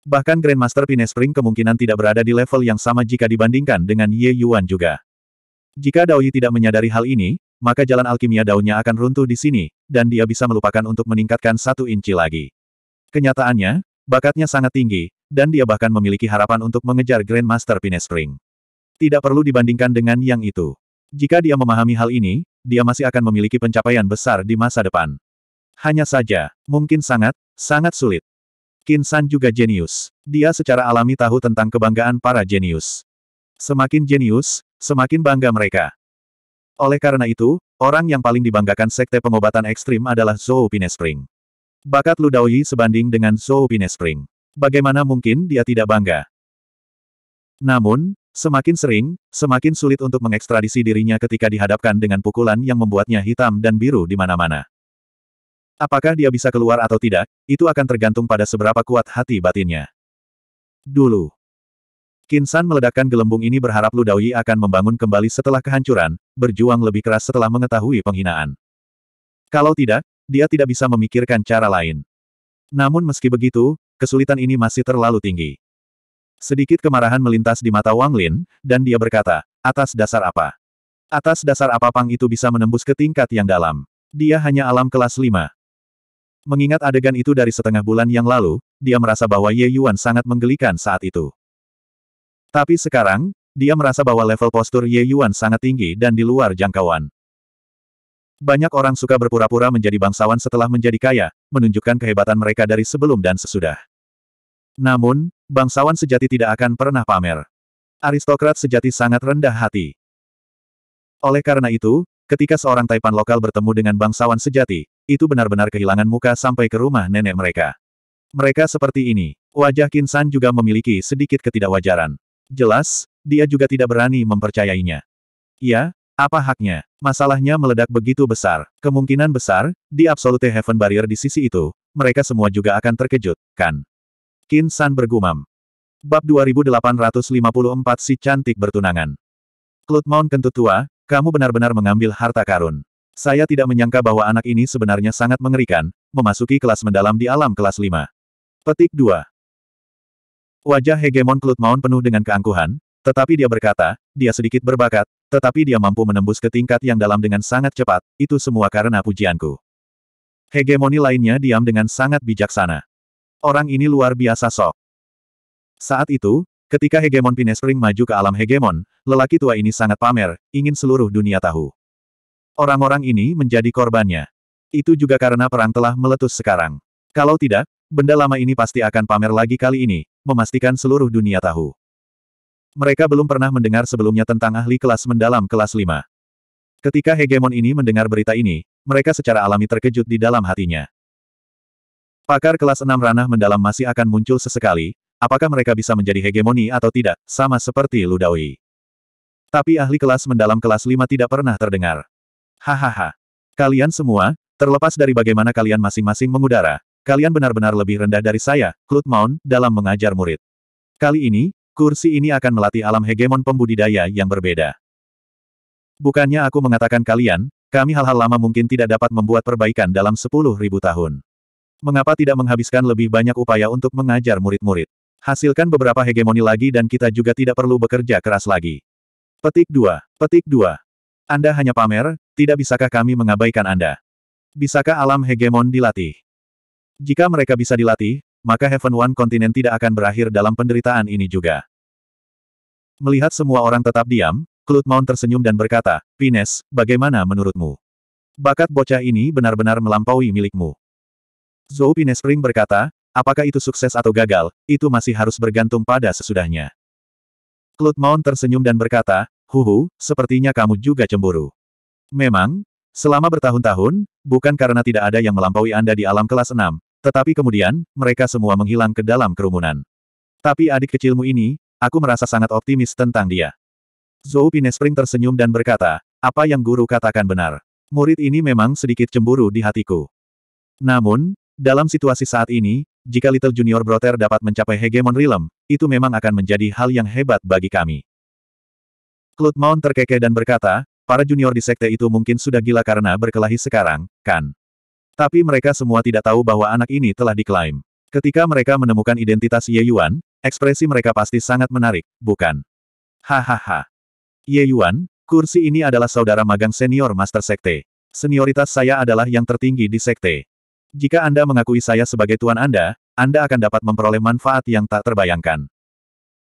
Bahkan Grandmaster Pinespring kemungkinan tidak berada di level yang sama jika dibandingkan dengan Ye Yuan juga. Jika Dao Yi tidak menyadari hal ini, maka jalan alkimia daunnya akan runtuh di sini, dan dia bisa melupakan untuk meningkatkan satu inci lagi. Kenyataannya, bakatnya sangat tinggi, dan dia bahkan memiliki harapan untuk mengejar Grandmaster Pinespring. Tidak perlu dibandingkan dengan yang itu. Jika dia memahami hal ini, dia masih akan memiliki pencapaian besar di masa depan. Hanya saja, mungkin sangat, sangat sulit. Kinsan juga jenius. Dia secara alami tahu tentang kebanggaan para jenius. Semakin jenius, semakin bangga mereka. Oleh karena itu, orang yang paling dibanggakan sekte pengobatan ekstrim adalah Zhou Pinespring. Bakat Lu sebanding dengan Zhou Pinespring. Bagaimana mungkin dia tidak bangga? Namun, semakin sering, semakin sulit untuk mengekstradisi dirinya ketika dihadapkan dengan pukulan yang membuatnya hitam dan biru di mana-mana. Apakah dia bisa keluar atau tidak, itu akan tergantung pada seberapa kuat hati batinnya. Dulu. Kinsan meledakkan gelembung ini berharap Ludawi akan membangun kembali setelah kehancuran, berjuang lebih keras setelah mengetahui penghinaan. Kalau tidak, dia tidak bisa memikirkan cara lain. Namun meski begitu, kesulitan ini masih terlalu tinggi. Sedikit kemarahan melintas di mata Wang Lin, dan dia berkata, atas dasar apa? Atas dasar apa Pang itu bisa menembus ke tingkat yang dalam? Dia hanya alam kelas 5. Mengingat adegan itu dari setengah bulan yang lalu, dia merasa bahwa Ye Yuan sangat menggelikan saat itu. Tapi sekarang, dia merasa bahwa level postur Ye Yuan sangat tinggi dan di luar jangkauan. Banyak orang suka berpura-pura menjadi bangsawan setelah menjadi kaya, menunjukkan kehebatan mereka dari sebelum dan sesudah. Namun, bangsawan sejati tidak akan pernah pamer. Aristokrat sejati sangat rendah hati. Oleh karena itu, ketika seorang Taipan lokal bertemu dengan bangsawan sejati, itu benar-benar kehilangan muka sampai ke rumah nenek mereka. Mereka seperti ini. Wajah Kinsan juga memiliki sedikit ketidakwajaran. Jelas, dia juga tidak berani mempercayainya. Ya, apa haknya? Masalahnya meledak begitu besar. Kemungkinan besar, di Absolute Heaven Barrier di sisi itu, mereka semua juga akan terkejut, kan? Kinsan bergumam. Bab 2854 Si Cantik Bertunangan Cloud Mount Kentut Tua, kamu benar-benar mengambil harta karun. Saya tidak menyangka bahwa anak ini sebenarnya sangat mengerikan, memasuki kelas mendalam di alam kelas 5. Petik 2. Wajah hegemon Cloudmount penuh dengan keangkuhan, tetapi dia berkata, dia sedikit berbakat, tetapi dia mampu menembus ke tingkat yang dalam dengan sangat cepat, itu semua karena pujianku. Hegemoni lainnya diam dengan sangat bijaksana. Orang ini luar biasa sok. Saat itu, ketika hegemon Pinespring maju ke alam hegemon, lelaki tua ini sangat pamer, ingin seluruh dunia tahu. Orang-orang ini menjadi korbannya. Itu juga karena perang telah meletus sekarang. Kalau tidak, benda lama ini pasti akan pamer lagi kali ini, memastikan seluruh dunia tahu. Mereka belum pernah mendengar sebelumnya tentang ahli kelas mendalam kelas 5. Ketika hegemon ini mendengar berita ini, mereka secara alami terkejut di dalam hatinya. Pakar kelas 6 ranah mendalam masih akan muncul sesekali, apakah mereka bisa menjadi hegemoni atau tidak, sama seperti Ludawi. Tapi ahli kelas mendalam kelas 5 tidak pernah terdengar. Hahaha. Kalian semua, terlepas dari bagaimana kalian masing-masing mengudara, kalian benar-benar lebih rendah dari saya, Clut Mount, dalam mengajar murid. Kali ini, kursi ini akan melatih alam hegemon pembudidaya yang berbeda. Bukannya aku mengatakan kalian, kami hal-hal lama mungkin tidak dapat membuat perbaikan dalam sepuluh ribu tahun. Mengapa tidak menghabiskan lebih banyak upaya untuk mengajar murid-murid? Hasilkan beberapa hegemoni lagi dan kita juga tidak perlu bekerja keras lagi. Petik 2. Petik 2. Anda hanya pamer, tidak bisakah kami mengabaikan Anda? Bisakah alam hegemon dilatih? Jika mereka bisa dilatih, maka Heaven One Continent tidak akan berakhir dalam penderitaan ini juga. Melihat semua orang tetap diam, Cloud Mount tersenyum dan berkata, Pines, bagaimana menurutmu? Bakat bocah ini benar-benar melampaui milikmu. Zhou Pines Spring berkata, apakah itu sukses atau gagal, itu masih harus bergantung pada sesudahnya. Cloud Mount tersenyum dan berkata, Huhu, sepertinya kamu juga cemburu. Memang, selama bertahun-tahun, bukan karena tidak ada yang melampaui Anda di alam kelas 6, tetapi kemudian, mereka semua menghilang ke dalam kerumunan. Tapi adik kecilmu ini, aku merasa sangat optimis tentang dia. Zhou Pinespring tersenyum dan berkata, apa yang guru katakan benar. Murid ini memang sedikit cemburu di hatiku. Namun, dalam situasi saat ini, jika Little Junior Brother dapat mencapai hegemon realm, itu memang akan menjadi hal yang hebat bagi kami. Cloud Mount terkekeh dan berkata, para junior di sekte itu mungkin sudah gila karena berkelahi sekarang, kan? Tapi mereka semua tidak tahu bahwa anak ini telah diklaim. Ketika mereka menemukan identitas Ye Yuan, ekspresi mereka pasti sangat menarik, bukan? Hahaha. Ye Yuan, kursi ini adalah saudara magang senior Master Sekte. Senioritas saya adalah yang tertinggi di Sekte. Jika Anda mengakui saya sebagai tuan Anda, Anda akan dapat memperoleh manfaat yang tak terbayangkan.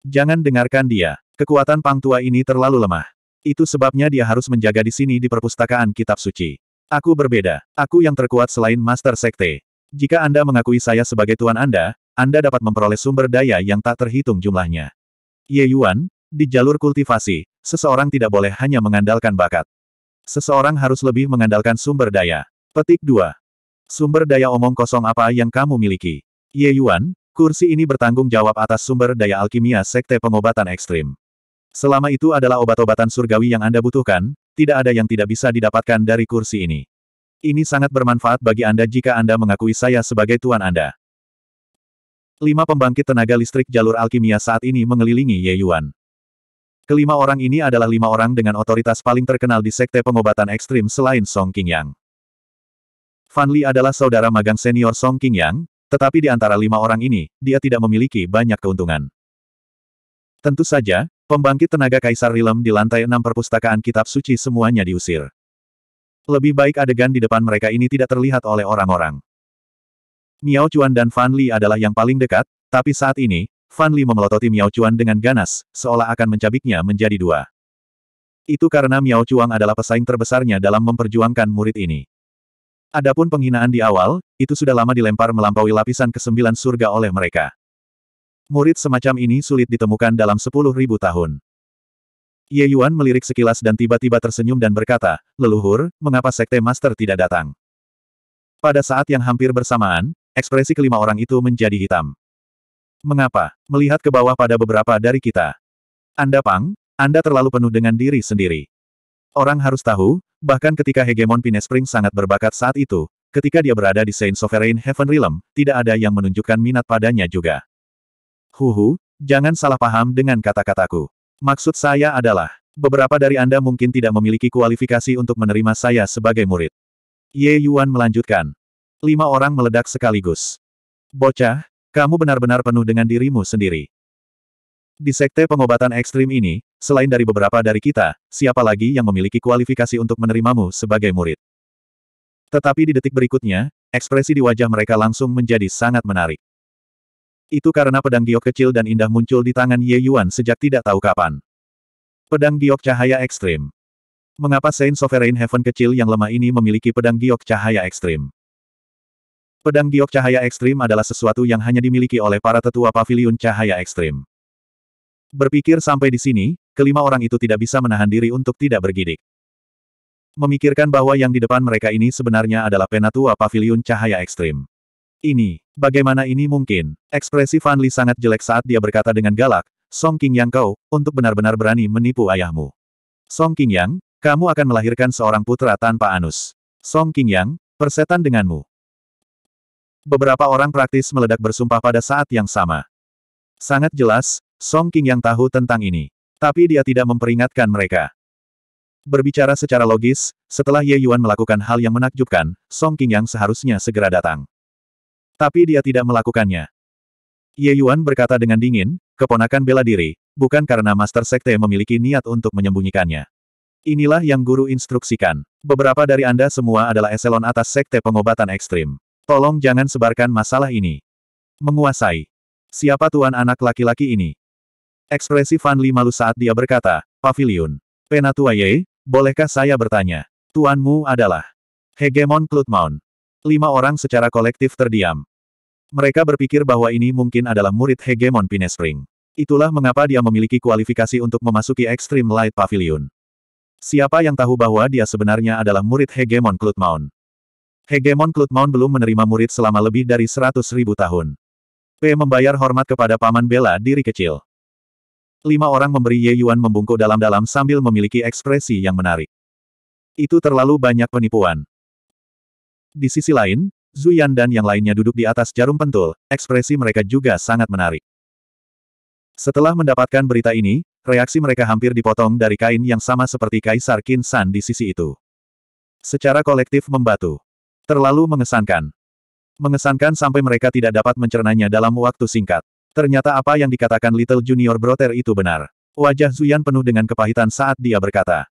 Jangan dengarkan dia. Kekuatan Pang Tua ini terlalu lemah. Itu sebabnya dia harus menjaga di sini di perpustakaan kitab suci. Aku berbeda. Aku yang terkuat selain Master Sekte. Jika Anda mengakui saya sebagai tuan Anda, Anda dapat memperoleh sumber daya yang tak terhitung jumlahnya. Ye Yuan, di jalur kultivasi, seseorang tidak boleh hanya mengandalkan bakat. Seseorang harus lebih mengandalkan sumber daya. Petik 2. Sumber daya omong kosong apa yang kamu miliki? Ye Yuan, kursi ini bertanggung jawab atas sumber daya alkimia Sekte Pengobatan Ekstrim. Selama itu adalah obat-obatan surgawi yang Anda butuhkan, tidak ada yang tidak bisa didapatkan dari kursi ini. Ini sangat bermanfaat bagi Anda jika Anda mengakui saya sebagai tuan Anda. Lima pembangkit tenaga listrik jalur alkimia saat ini mengelilingi Ye Yuan. Kelima orang ini adalah lima orang dengan otoritas paling terkenal di sekte pengobatan ekstrim selain Song Qingyang. Fan Li adalah saudara magang senior Song Qingyang, tetapi di antara lima orang ini, dia tidak memiliki banyak keuntungan. Tentu saja, Pembangkit tenaga Kaisar Rilem di lantai enam perpustakaan kitab suci semuanya diusir. Lebih baik adegan di depan mereka ini tidak terlihat oleh orang-orang. Miao Chuan dan Fan Li adalah yang paling dekat, tapi saat ini, Fan Li memelototi Miao Chuan dengan ganas, seolah akan mencabiknya menjadi dua. Itu karena Miao Cuan adalah pesaing terbesarnya dalam memperjuangkan murid ini. Adapun penghinaan di awal, itu sudah lama dilempar melampaui lapisan kesembilan surga oleh mereka. Murid semacam ini sulit ditemukan dalam sepuluh ribu tahun. Ye Yuan melirik sekilas dan tiba-tiba tersenyum dan berkata, leluhur, mengapa Sekte Master tidak datang? Pada saat yang hampir bersamaan, ekspresi kelima orang itu menjadi hitam. Mengapa? Melihat ke bawah pada beberapa dari kita. Anda Pang, Anda terlalu penuh dengan diri sendiri. Orang harus tahu, bahkan ketika hegemon Pinespring sangat berbakat saat itu, ketika dia berada di Saint Sovereign Heaven Realm, tidak ada yang menunjukkan minat padanya juga. Huhu, jangan salah paham dengan kata-kataku. Maksud saya adalah, beberapa dari Anda mungkin tidak memiliki kualifikasi untuk menerima saya sebagai murid. Ye Yuan melanjutkan. Lima orang meledak sekaligus. Bocah, kamu benar-benar penuh dengan dirimu sendiri. Di sekte pengobatan ekstrim ini, selain dari beberapa dari kita, siapa lagi yang memiliki kualifikasi untuk menerimamu sebagai murid? Tetapi di detik berikutnya, ekspresi di wajah mereka langsung menjadi sangat menarik. Itu karena pedang giok kecil dan indah muncul di tangan Ye Yuan sejak tidak tahu kapan. Pedang giok cahaya ekstrim. Mengapa Saint Sovereign Heaven kecil yang lemah ini memiliki pedang giok cahaya ekstrim? Pedang giok cahaya ekstrim adalah sesuatu yang hanya dimiliki oleh para tetua paviliun cahaya ekstrim. Berpikir sampai di sini, kelima orang itu tidak bisa menahan diri untuk tidak bergidik. Memikirkan bahwa yang di depan mereka ini sebenarnya adalah penatua paviliun cahaya ekstrim. Ini Bagaimana ini mungkin? Ekspresi Fan Li sangat jelek saat dia berkata dengan galak, Song King Yang kau, untuk benar-benar berani menipu ayahmu. Song King Yang, kamu akan melahirkan seorang putra tanpa anus. Song King Yang, persetan denganmu. Beberapa orang praktis meledak bersumpah pada saat yang sama. Sangat jelas, Song King Yang tahu tentang ini. Tapi dia tidak memperingatkan mereka. Berbicara secara logis, setelah Ye Yuan melakukan hal yang menakjubkan, Song King Yang seharusnya segera datang. Tapi dia tidak melakukannya. Ye Yuan berkata dengan dingin, keponakan bela diri, bukan karena Master Sekte memiliki niat untuk menyembunyikannya. Inilah yang guru instruksikan. Beberapa dari Anda semua adalah eselon atas Sekte Pengobatan Ekstrim. Tolong jangan sebarkan masalah ini. Menguasai. Siapa tuan anak laki-laki ini? Ekspresi Fan Li malu saat dia berkata, Pavilion. Penatua Ye, bolehkah saya bertanya? Tuanmu adalah Hegemon Cloudmount. Lima orang secara kolektif terdiam. Mereka berpikir bahwa ini mungkin adalah murid hegemon Pinespring. Itulah mengapa dia memiliki kualifikasi untuk memasuki Extreme Light Pavilion. Siapa yang tahu bahwa dia sebenarnya adalah murid hegemon Clutmount? Hegemon Clutmount belum menerima murid selama lebih dari 100.000 tahun. P membayar hormat kepada paman Bella diri kecil. Lima orang memberi Ye Yuan membungkuk dalam-dalam sambil memiliki ekspresi yang menarik. Itu terlalu banyak penipuan. Di sisi lain, Zuyan dan yang lainnya duduk di atas jarum pentul, ekspresi mereka juga sangat menarik. Setelah mendapatkan berita ini, reaksi mereka hampir dipotong dari kain yang sama seperti Kaisar Qin San di sisi itu. Secara kolektif membatu. Terlalu mengesankan. Mengesankan sampai mereka tidak dapat mencernanya dalam waktu singkat. Ternyata apa yang dikatakan Little Junior Brother itu benar. Wajah Zuyan penuh dengan kepahitan saat dia berkata.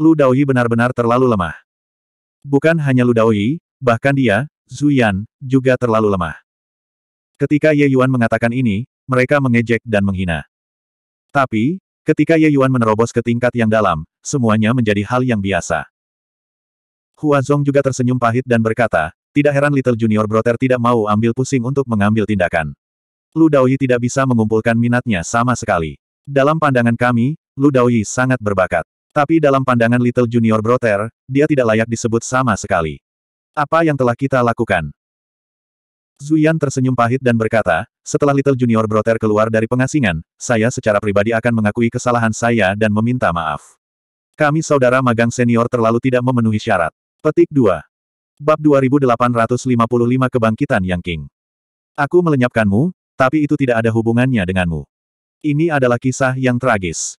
Lu Daoyi benar-benar terlalu lemah. Bukan hanya Lu Daoyi, bahkan dia, Zuyan, juga terlalu lemah. Ketika Ye Yuan mengatakan ini, mereka mengejek dan menghina. Tapi, ketika Ye Yuan menerobos ke tingkat yang dalam, semuanya menjadi hal yang biasa. Hua Zong juga tersenyum pahit dan berkata, tidak heran Little Junior Brother tidak mau ambil pusing untuk mengambil tindakan. Lu Daoyi tidak bisa mengumpulkan minatnya sama sekali. Dalam pandangan kami, Lu Daoyi sangat berbakat. Tapi dalam pandangan Little Junior Brother, dia tidak layak disebut sama sekali. Apa yang telah kita lakukan? Zuyan tersenyum pahit dan berkata, setelah Little Junior Brother keluar dari pengasingan, saya secara pribadi akan mengakui kesalahan saya dan meminta maaf. Kami saudara magang senior terlalu tidak memenuhi syarat. Petik 2. Bab 2855 Kebangkitan Yang King. Aku melenyapkanmu, tapi itu tidak ada hubungannya denganmu. Ini adalah kisah yang tragis.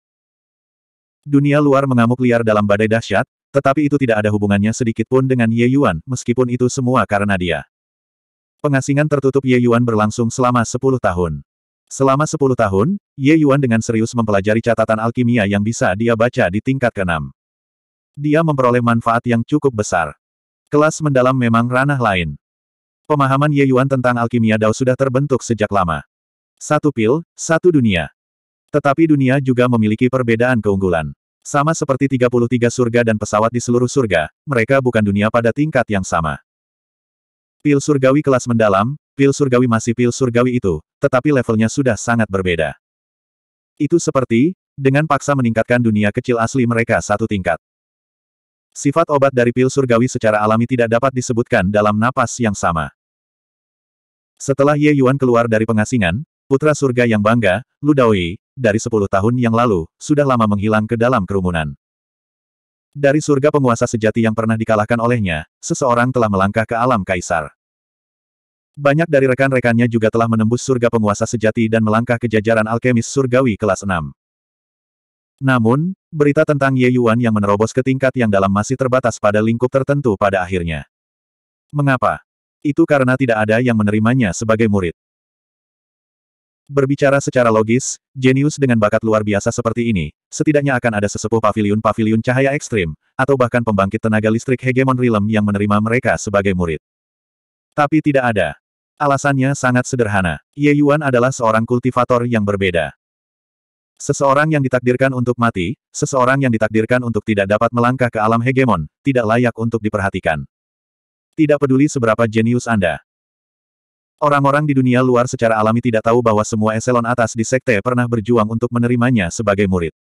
Dunia luar mengamuk liar dalam badai dahsyat, tetapi itu tidak ada hubungannya sedikit pun dengan Ye Yuan, meskipun itu semua karena dia. Pengasingan tertutup Ye Yuan berlangsung selama 10 tahun. Selama 10 tahun, Ye Yuan dengan serius mempelajari catatan alkimia yang bisa dia baca di tingkat keenam. Dia memperoleh manfaat yang cukup besar. Kelas mendalam memang ranah lain. Pemahaman Ye Yuan tentang alkimia Dao sudah terbentuk sejak lama. Satu pil, satu dunia. Tetapi dunia juga memiliki perbedaan keunggulan. Sama seperti 33 surga dan pesawat di seluruh surga, mereka bukan dunia pada tingkat yang sama. Pil surgawi kelas mendalam, pil surgawi masih pil surgawi itu, tetapi levelnya sudah sangat berbeda. Itu seperti, dengan paksa meningkatkan dunia kecil asli mereka satu tingkat. Sifat obat dari pil surgawi secara alami tidak dapat disebutkan dalam napas yang sama. Setelah Ye Yuan keluar dari pengasingan, putra surga yang bangga, Lu dari sepuluh tahun yang lalu, sudah lama menghilang ke dalam kerumunan. Dari surga penguasa sejati yang pernah dikalahkan olehnya, seseorang telah melangkah ke alam kaisar. Banyak dari rekan-rekannya juga telah menembus surga penguasa sejati dan melangkah ke jajaran alkemis surgawi kelas 6. Namun, berita tentang Ye Yuan yang menerobos ke tingkat yang dalam masih terbatas pada lingkup tertentu pada akhirnya. Mengapa? Itu karena tidak ada yang menerimanya sebagai murid. Berbicara secara logis, jenius dengan bakat luar biasa seperti ini, setidaknya akan ada sesepuh pavilion-pavilion cahaya ekstrim, atau bahkan pembangkit tenaga listrik hegemon realm yang menerima mereka sebagai murid. Tapi tidak ada. Alasannya sangat sederhana. Ye Yuan adalah seorang kultivator yang berbeda. Seseorang yang ditakdirkan untuk mati, seseorang yang ditakdirkan untuk tidak dapat melangkah ke alam hegemon, tidak layak untuk diperhatikan. Tidak peduli seberapa jenius Anda, Orang-orang di dunia luar secara alami tidak tahu bahwa semua eselon atas di sekte pernah berjuang untuk menerimanya sebagai murid.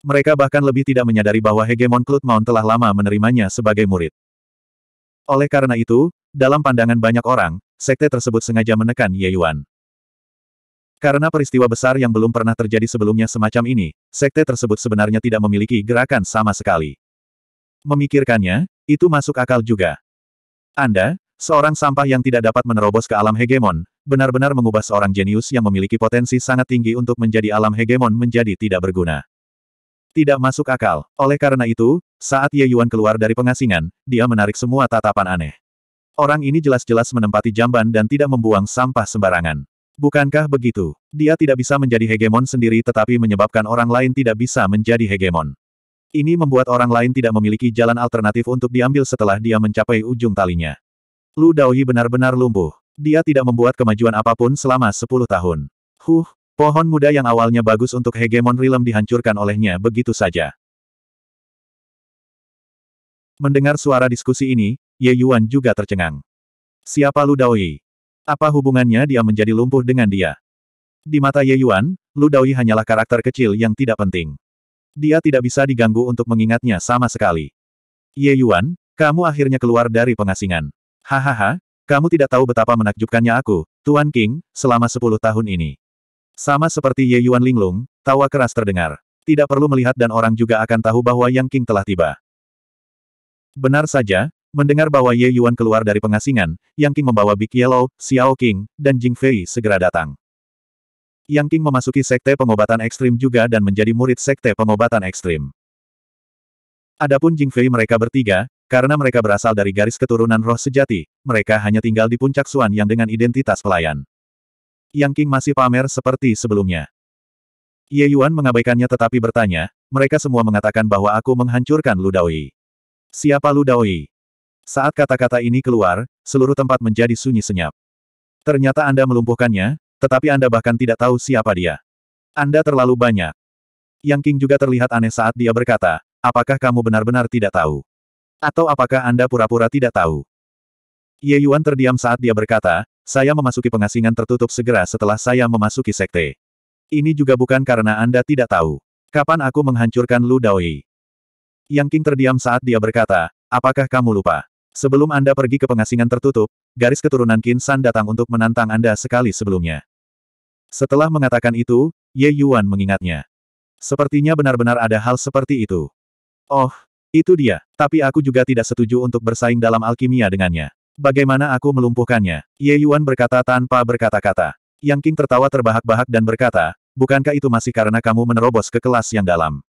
Mereka bahkan lebih tidak menyadari bahwa Hegemon Cloud Mount telah lama menerimanya sebagai murid. Oleh karena itu, dalam pandangan banyak orang, sekte tersebut sengaja menekan Ye Yuan. Karena peristiwa besar yang belum pernah terjadi sebelumnya semacam ini, sekte tersebut sebenarnya tidak memiliki gerakan sama sekali. Memikirkannya, itu masuk akal juga. Anda, Seorang sampah yang tidak dapat menerobos ke alam hegemon, benar-benar mengubah seorang jenius yang memiliki potensi sangat tinggi untuk menjadi alam hegemon menjadi tidak berguna. Tidak masuk akal. Oleh karena itu, saat Ye Yuan keluar dari pengasingan, dia menarik semua tatapan aneh. Orang ini jelas-jelas menempati jamban dan tidak membuang sampah sembarangan. Bukankah begitu? Dia tidak bisa menjadi hegemon sendiri tetapi menyebabkan orang lain tidak bisa menjadi hegemon. Ini membuat orang lain tidak memiliki jalan alternatif untuk diambil setelah dia mencapai ujung talinya. Lu Daoyi benar-benar lumpuh. Dia tidak membuat kemajuan apapun selama 10 tahun. Huh, pohon muda yang awalnya bagus untuk hegemon rilem dihancurkan olehnya begitu saja. Mendengar suara diskusi ini, Ye Yuan juga tercengang. Siapa Lu Daoyi? Apa hubungannya dia menjadi lumpuh dengan dia? Di mata Ye Yuan, Lu Daoyi hanyalah karakter kecil yang tidak penting. Dia tidak bisa diganggu untuk mengingatnya sama sekali. Ye Yuan, kamu akhirnya keluar dari pengasingan. Hahaha, kamu tidak tahu betapa menakjubkannya aku, Tuan King, selama sepuluh tahun ini. Sama seperti Ye Yuan Linglung, tawa keras terdengar. Tidak perlu melihat dan orang juga akan tahu bahwa Yang King telah tiba. Benar saja, mendengar bahwa Ye Yuan keluar dari pengasingan, Yang King membawa Big Yellow, Xiao King, dan Jing Fei segera datang. Yang King memasuki sekte pengobatan ekstrim juga dan menjadi murid sekte pengobatan ekstrim. Adapun Jing Fei mereka bertiga, karena mereka berasal dari garis keturunan roh sejati, mereka hanya tinggal di puncak Suan yang dengan identitas pelayan. Yang King masih pamer seperti sebelumnya. Ye Yuan mengabaikannya tetapi bertanya, mereka semua mengatakan bahwa aku menghancurkan Lu Siapa Lu Saat kata-kata ini keluar, seluruh tempat menjadi sunyi senyap. Ternyata Anda melumpuhkannya, tetapi Anda bahkan tidak tahu siapa dia. Anda terlalu banyak. Yang King juga terlihat aneh saat dia berkata, apakah kamu benar-benar tidak tahu? Atau apakah Anda pura-pura tidak tahu? Ye Yuan terdiam saat dia berkata, saya memasuki pengasingan tertutup segera setelah saya memasuki sekte. Ini juga bukan karena Anda tidak tahu. Kapan aku menghancurkan Lu Daoi? Yang King terdiam saat dia berkata, apakah kamu lupa? Sebelum Anda pergi ke pengasingan tertutup, garis keturunan Qin San datang untuk menantang Anda sekali sebelumnya. Setelah mengatakan itu, Ye Yuan mengingatnya. Sepertinya benar-benar ada hal seperti itu. Oh, itu dia, tapi aku juga tidak setuju untuk bersaing dalam alkimia dengannya. Bagaimana aku melumpuhkannya? Ye Yuan berkata tanpa berkata-kata. Yang King tertawa terbahak-bahak dan berkata, bukankah itu masih karena kamu menerobos ke kelas yang dalam?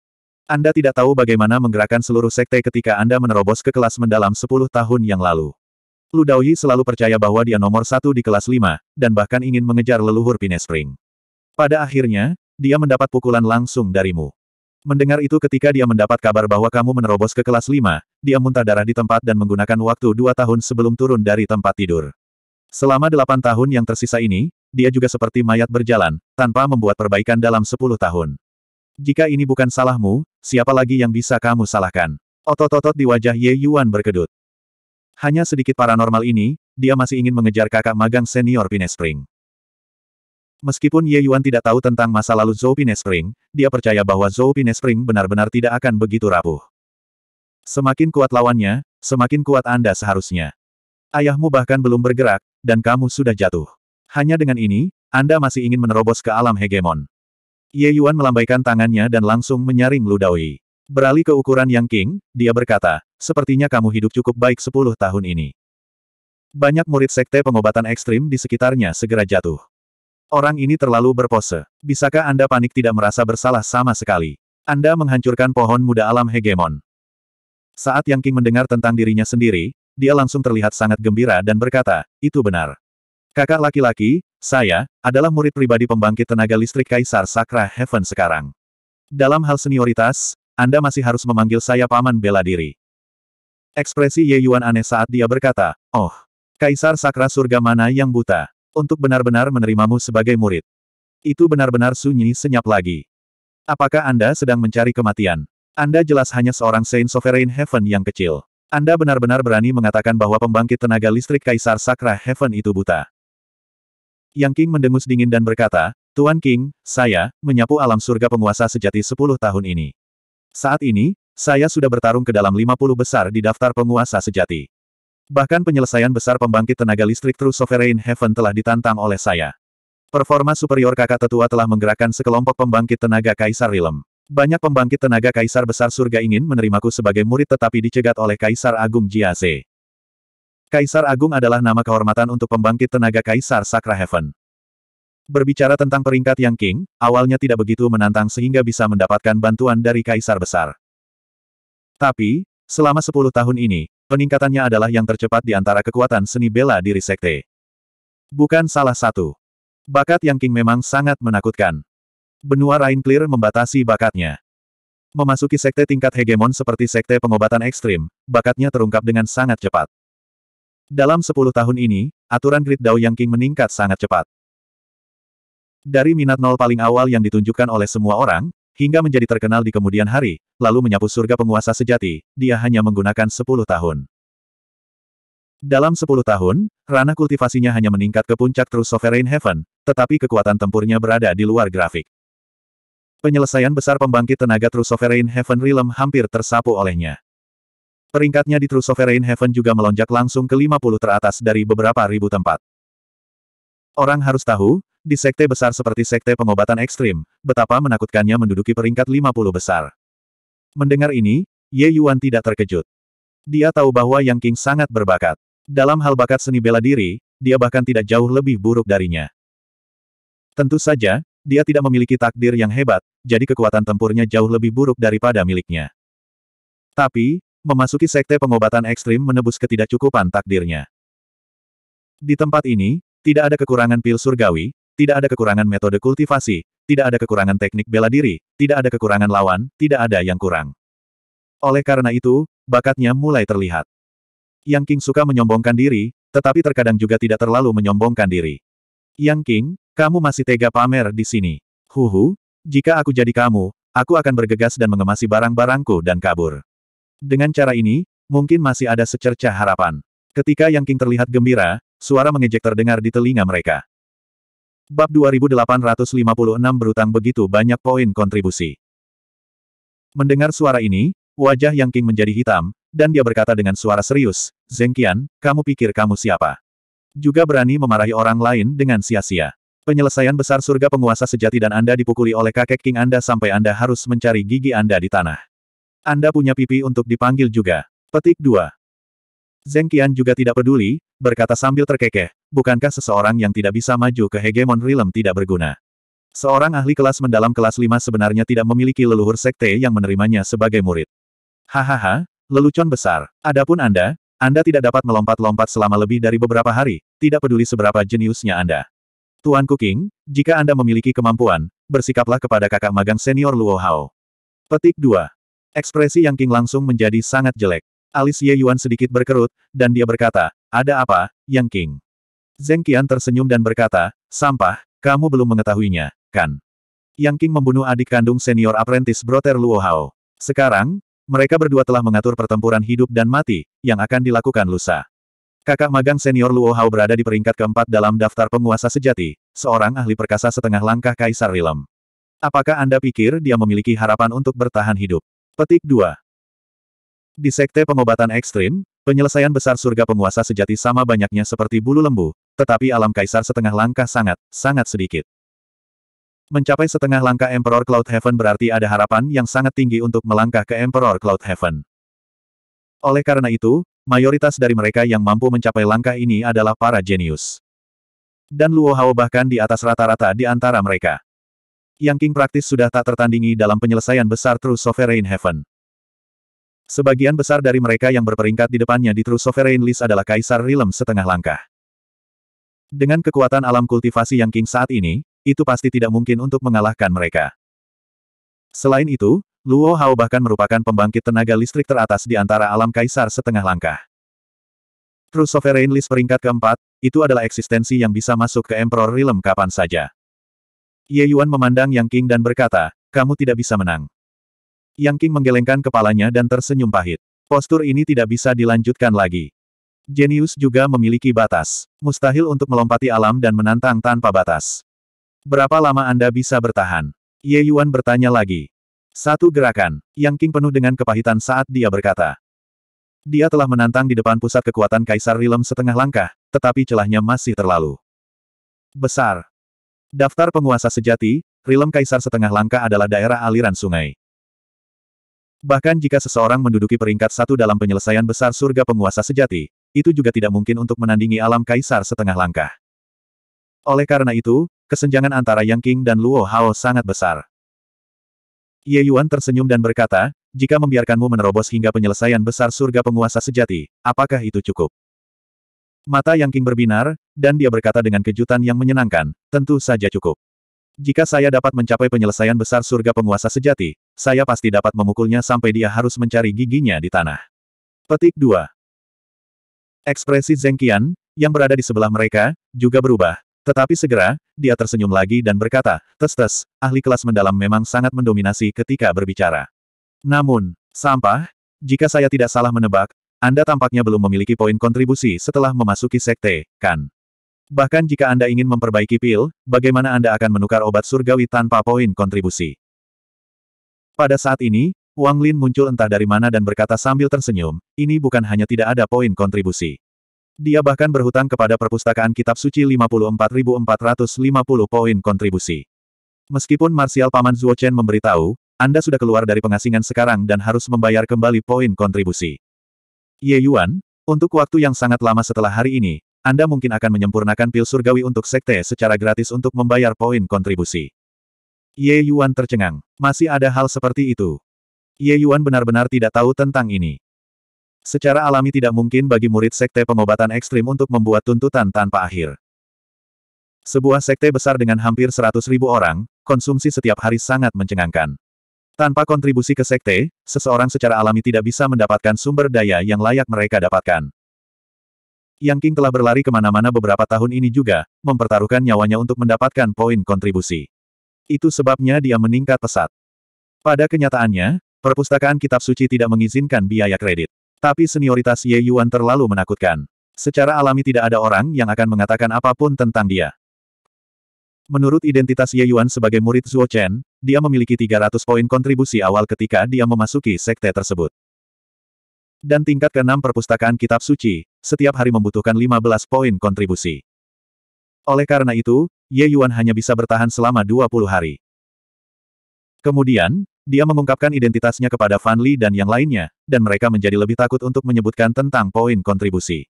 Anda tidak tahu bagaimana menggerakkan seluruh sekte ketika Anda menerobos ke kelas mendalam 10 tahun yang lalu. Lu Daoyi selalu percaya bahwa dia nomor satu di kelas 5, dan bahkan ingin mengejar leluhur Pinespring. Pada akhirnya, dia mendapat pukulan langsung darimu. Mendengar itu ketika dia mendapat kabar bahwa kamu menerobos ke kelas 5, dia muntah darah di tempat dan menggunakan waktu dua tahun sebelum turun dari tempat tidur. Selama delapan tahun yang tersisa ini, dia juga seperti mayat berjalan, tanpa membuat perbaikan dalam sepuluh tahun. Jika ini bukan salahmu, siapa lagi yang bisa kamu salahkan? Otot-otot di wajah Ye Yuan berkedut. Hanya sedikit paranormal ini, dia masih ingin mengejar kakak magang senior Pinespring. Meskipun Ye Yuan tidak tahu tentang masa lalu Zhou Pinespring, dia percaya bahwa Zhou Pinespring benar-benar tidak akan begitu rapuh. Semakin kuat lawannya, semakin kuat Anda seharusnya. Ayahmu bahkan belum bergerak, dan kamu sudah jatuh. Hanya dengan ini, Anda masih ingin menerobos ke alam hegemon. Ye Yuan melambaikan tangannya dan langsung menyaring Ludawi. Beralih ke ukuran Yang King, dia berkata, sepertinya kamu hidup cukup baik 10 tahun ini. Banyak murid sekte pengobatan ekstrim di sekitarnya segera jatuh. Orang ini terlalu berpose. Bisakah Anda panik tidak merasa bersalah sama sekali? Anda menghancurkan pohon muda alam hegemon. Saat Yang King mendengar tentang dirinya sendiri, dia langsung terlihat sangat gembira dan berkata, itu benar. Kakak laki-laki, saya, adalah murid pribadi pembangkit tenaga listrik Kaisar Sakra Heaven sekarang. Dalam hal senioritas, Anda masih harus memanggil saya Paman Bela Diri. Ekspresi Ye Yuan aneh saat dia berkata, oh, Kaisar Sakra surga mana yang buta? untuk benar-benar menerimamu sebagai murid. Itu benar-benar sunyi senyap lagi. Apakah Anda sedang mencari kematian? Anda jelas hanya seorang Saint Sovereign Heaven yang kecil. Anda benar-benar berani mengatakan bahwa pembangkit tenaga listrik Kaisar Sakra Heaven itu buta. Yang King mendengus dingin dan berkata, Tuan King, saya, menyapu alam surga penguasa sejati 10 tahun ini. Saat ini, saya sudah bertarung ke dalam 50 besar di daftar penguasa sejati. Bahkan penyelesaian besar pembangkit tenaga listrik True Sovereign Heaven telah ditantang oleh saya. Performa superior kakak tetua telah menggerakkan sekelompok pembangkit tenaga Kaisar Rilem. Banyak pembangkit tenaga Kaisar Besar Surga ingin menerimaku sebagai murid tetapi dicegat oleh Kaisar Agung Jiaze. Kaisar Agung adalah nama kehormatan untuk pembangkit tenaga Kaisar Sakra Heaven. Berbicara tentang peringkat yang King, awalnya tidak begitu menantang sehingga bisa mendapatkan bantuan dari Kaisar Besar. Tapi, selama 10 tahun ini, Peningkatannya adalah yang tercepat di antara kekuatan seni bela diri sekte. Bukan salah satu. Bakat Yang King memang sangat menakutkan. Benua Clear membatasi bakatnya. Memasuki sekte tingkat hegemon seperti sekte pengobatan ekstrim, bakatnya terungkap dengan sangat cepat. Dalam 10 tahun ini, aturan grid Dao Yang King meningkat sangat cepat. Dari minat nol paling awal yang ditunjukkan oleh semua orang, hingga menjadi terkenal di kemudian hari, lalu menyapu surga penguasa sejati, dia hanya menggunakan 10 tahun. Dalam 10 tahun, ranah kultivasinya hanya meningkat ke puncak True Sovereign Heaven, tetapi kekuatan tempurnya berada di luar grafik. Penyelesaian besar pembangkit tenaga True Sovereign Heaven Realm hampir tersapu olehnya. Peringkatnya di True Sovereign Heaven juga melonjak langsung ke 50 teratas dari beberapa ribu tempat. Orang harus tahu, di sekte besar seperti sekte pengobatan ekstrim, betapa menakutkannya menduduki peringkat 50 besar. Mendengar ini, Ye Yuan tidak terkejut. Dia tahu bahwa Yang King sangat berbakat. Dalam hal bakat seni bela diri, dia bahkan tidak jauh lebih buruk darinya. Tentu saja, dia tidak memiliki takdir yang hebat, jadi kekuatan tempurnya jauh lebih buruk daripada miliknya. Tapi, memasuki sekte pengobatan ekstrim menebus ketidakcukupan takdirnya. Di tempat ini, tidak ada kekurangan pil surgawi, tidak ada kekurangan metode kultivasi, tidak ada kekurangan teknik bela diri, tidak ada kekurangan lawan, tidak ada yang kurang. Oleh karena itu, bakatnya mulai terlihat. Yang King suka menyombongkan diri, tetapi terkadang juga tidak terlalu menyombongkan diri. Yang King, kamu masih tega pamer di sini. Huhu, jika aku jadi kamu, aku akan bergegas dan mengemasi barang-barangku dan kabur. Dengan cara ini, mungkin masih ada secercah harapan. Ketika Yang King terlihat gembira, Suara mengejek terdengar di telinga mereka. Bab 2856 berutang begitu banyak poin kontribusi. Mendengar suara ini, wajah Yang King menjadi hitam, dan dia berkata dengan suara serius, Zeng Qian, kamu pikir kamu siapa? Juga berani memarahi orang lain dengan sia-sia. Penyelesaian besar surga penguasa sejati dan Anda dipukuli oleh kakek King Anda sampai Anda harus mencari gigi Anda di tanah. Anda punya pipi untuk dipanggil juga. Petik 2. Zeng Qian juga tidak peduli, berkata sambil terkekeh, bukankah seseorang yang tidak bisa maju ke hegemon realm tidak berguna? Seorang ahli kelas mendalam kelas 5 sebenarnya tidak memiliki leluhur sekte yang menerimanya sebagai murid. Hahaha, lelucon besar. Adapun Anda, Anda tidak dapat melompat-lompat selama lebih dari beberapa hari, tidak peduli seberapa jeniusnya Anda. Tuan Kuking, jika Anda memiliki kemampuan, bersikaplah kepada kakak magang senior Luo Hao. Petik 2. Ekspresi Yang King langsung menjadi sangat jelek. Alis Ye Yuan sedikit berkerut, dan dia berkata, ada apa, Yang King? Zeng Qian tersenyum dan berkata, sampah, kamu belum mengetahuinya, kan? Yang King membunuh adik kandung senior apprentice broter Luo Hao. Sekarang, mereka berdua telah mengatur pertempuran hidup dan mati, yang akan dilakukan lusa. Kakak magang senior Luo Hao berada di peringkat keempat dalam daftar penguasa sejati, seorang ahli perkasa setengah langkah Kaisar Rilem. Apakah Anda pikir dia memiliki harapan untuk bertahan hidup? Petik 2. Di sekte pengobatan ekstrim, penyelesaian besar surga penguasa sejati sama banyaknya seperti bulu lembu, tetapi alam kaisar setengah langkah sangat, sangat sedikit. Mencapai setengah langkah Emperor Cloud Heaven berarti ada harapan yang sangat tinggi untuk melangkah ke Emperor Cloud Heaven. Oleh karena itu, mayoritas dari mereka yang mampu mencapai langkah ini adalah para jenius. Dan Luo Hao bahkan di atas rata-rata di antara mereka. Yang King praktis sudah tak tertandingi dalam penyelesaian besar True Sovereign Heaven. Sebagian besar dari mereka yang berperingkat di depannya di True Sovereign List adalah Kaisar Rilem setengah langkah. Dengan kekuatan alam kultivasi yang King saat ini, itu pasti tidak mungkin untuk mengalahkan mereka. Selain itu, Luo Hao bahkan merupakan pembangkit tenaga listrik teratas di antara alam Kaisar setengah langkah. True Sovereign List peringkat keempat, itu adalah eksistensi yang bisa masuk ke Emperor Rilem kapan saja. Ye Yuan memandang Yang King dan berkata, kamu tidak bisa menang. Yang King menggelengkan kepalanya dan tersenyum pahit. Postur ini tidak bisa dilanjutkan lagi. Genius juga memiliki batas. Mustahil untuk melompati alam dan menantang tanpa batas. Berapa lama Anda bisa bertahan? Ye Yuan bertanya lagi. Satu gerakan, Yang King penuh dengan kepahitan saat dia berkata. Dia telah menantang di depan pusat kekuatan Kaisar Rilem setengah langkah, tetapi celahnya masih terlalu besar. Daftar penguasa sejati, Rilem Kaisar setengah langkah adalah daerah aliran sungai. Bahkan jika seseorang menduduki peringkat satu dalam penyelesaian besar surga penguasa sejati, itu juga tidak mungkin untuk menandingi alam kaisar setengah langkah. Oleh karena itu, kesenjangan antara Yang King dan Luo Hao sangat besar. Ye Yuan tersenyum dan berkata, jika membiarkanmu menerobos hingga penyelesaian besar surga penguasa sejati, apakah itu cukup? Mata Yang King berbinar, dan dia berkata dengan kejutan yang menyenangkan, tentu saja cukup. Jika saya dapat mencapai penyelesaian besar surga penguasa sejati, saya pasti dapat memukulnya sampai dia harus mencari giginya di tanah. Petik 2. Ekspresi Zeng Qian, yang berada di sebelah mereka, juga berubah. Tetapi segera, dia tersenyum lagi dan berkata, Tes-tes, ahli kelas mendalam memang sangat mendominasi ketika berbicara. Namun, sampah, jika saya tidak salah menebak, Anda tampaknya belum memiliki poin kontribusi setelah memasuki sekte, kan? Bahkan jika Anda ingin memperbaiki pil, bagaimana Anda akan menukar obat surgawi tanpa poin kontribusi? Pada saat ini, Wang Lin muncul entah dari mana dan berkata sambil tersenyum, ini bukan hanya tidak ada poin kontribusi. Dia bahkan berhutang kepada perpustakaan kitab suci 54.450 poin kontribusi. Meskipun Marsial Paman Zuo Chen memberitahu, Anda sudah keluar dari pengasingan sekarang dan harus membayar kembali poin kontribusi. Ye Yuan, untuk waktu yang sangat lama setelah hari ini, Anda mungkin akan menyempurnakan pil surgawi untuk sekte secara gratis untuk membayar poin kontribusi. Ye Yuan tercengang. Masih ada hal seperti itu. Ye Yuan benar-benar tidak tahu tentang ini. Secara alami tidak mungkin bagi murid sekte pengobatan ekstrim untuk membuat tuntutan tanpa akhir. Sebuah sekte besar dengan hampir 100 ribu orang, konsumsi setiap hari sangat mencengangkan. Tanpa kontribusi ke sekte, seseorang secara alami tidak bisa mendapatkan sumber daya yang layak mereka dapatkan. Yang King telah berlari kemana-mana beberapa tahun ini juga, mempertaruhkan nyawanya untuk mendapatkan poin kontribusi. Itu sebabnya dia meningkat pesat. Pada kenyataannya, perpustakaan kitab suci tidak mengizinkan biaya kredit. Tapi senioritas Ye Yuan terlalu menakutkan. Secara alami tidak ada orang yang akan mengatakan apapun tentang dia. Menurut identitas Ye Yuan sebagai murid Zuo Chen, dia memiliki 300 poin kontribusi awal ketika dia memasuki sekte tersebut. Dan tingkat keenam perpustakaan kitab suci, setiap hari membutuhkan 15 poin kontribusi. Oleh karena itu, Ye Yuan hanya bisa bertahan selama 20 hari. Kemudian, dia mengungkapkan identitasnya kepada Fan Li dan yang lainnya, dan mereka menjadi lebih takut untuk menyebutkan tentang poin kontribusi.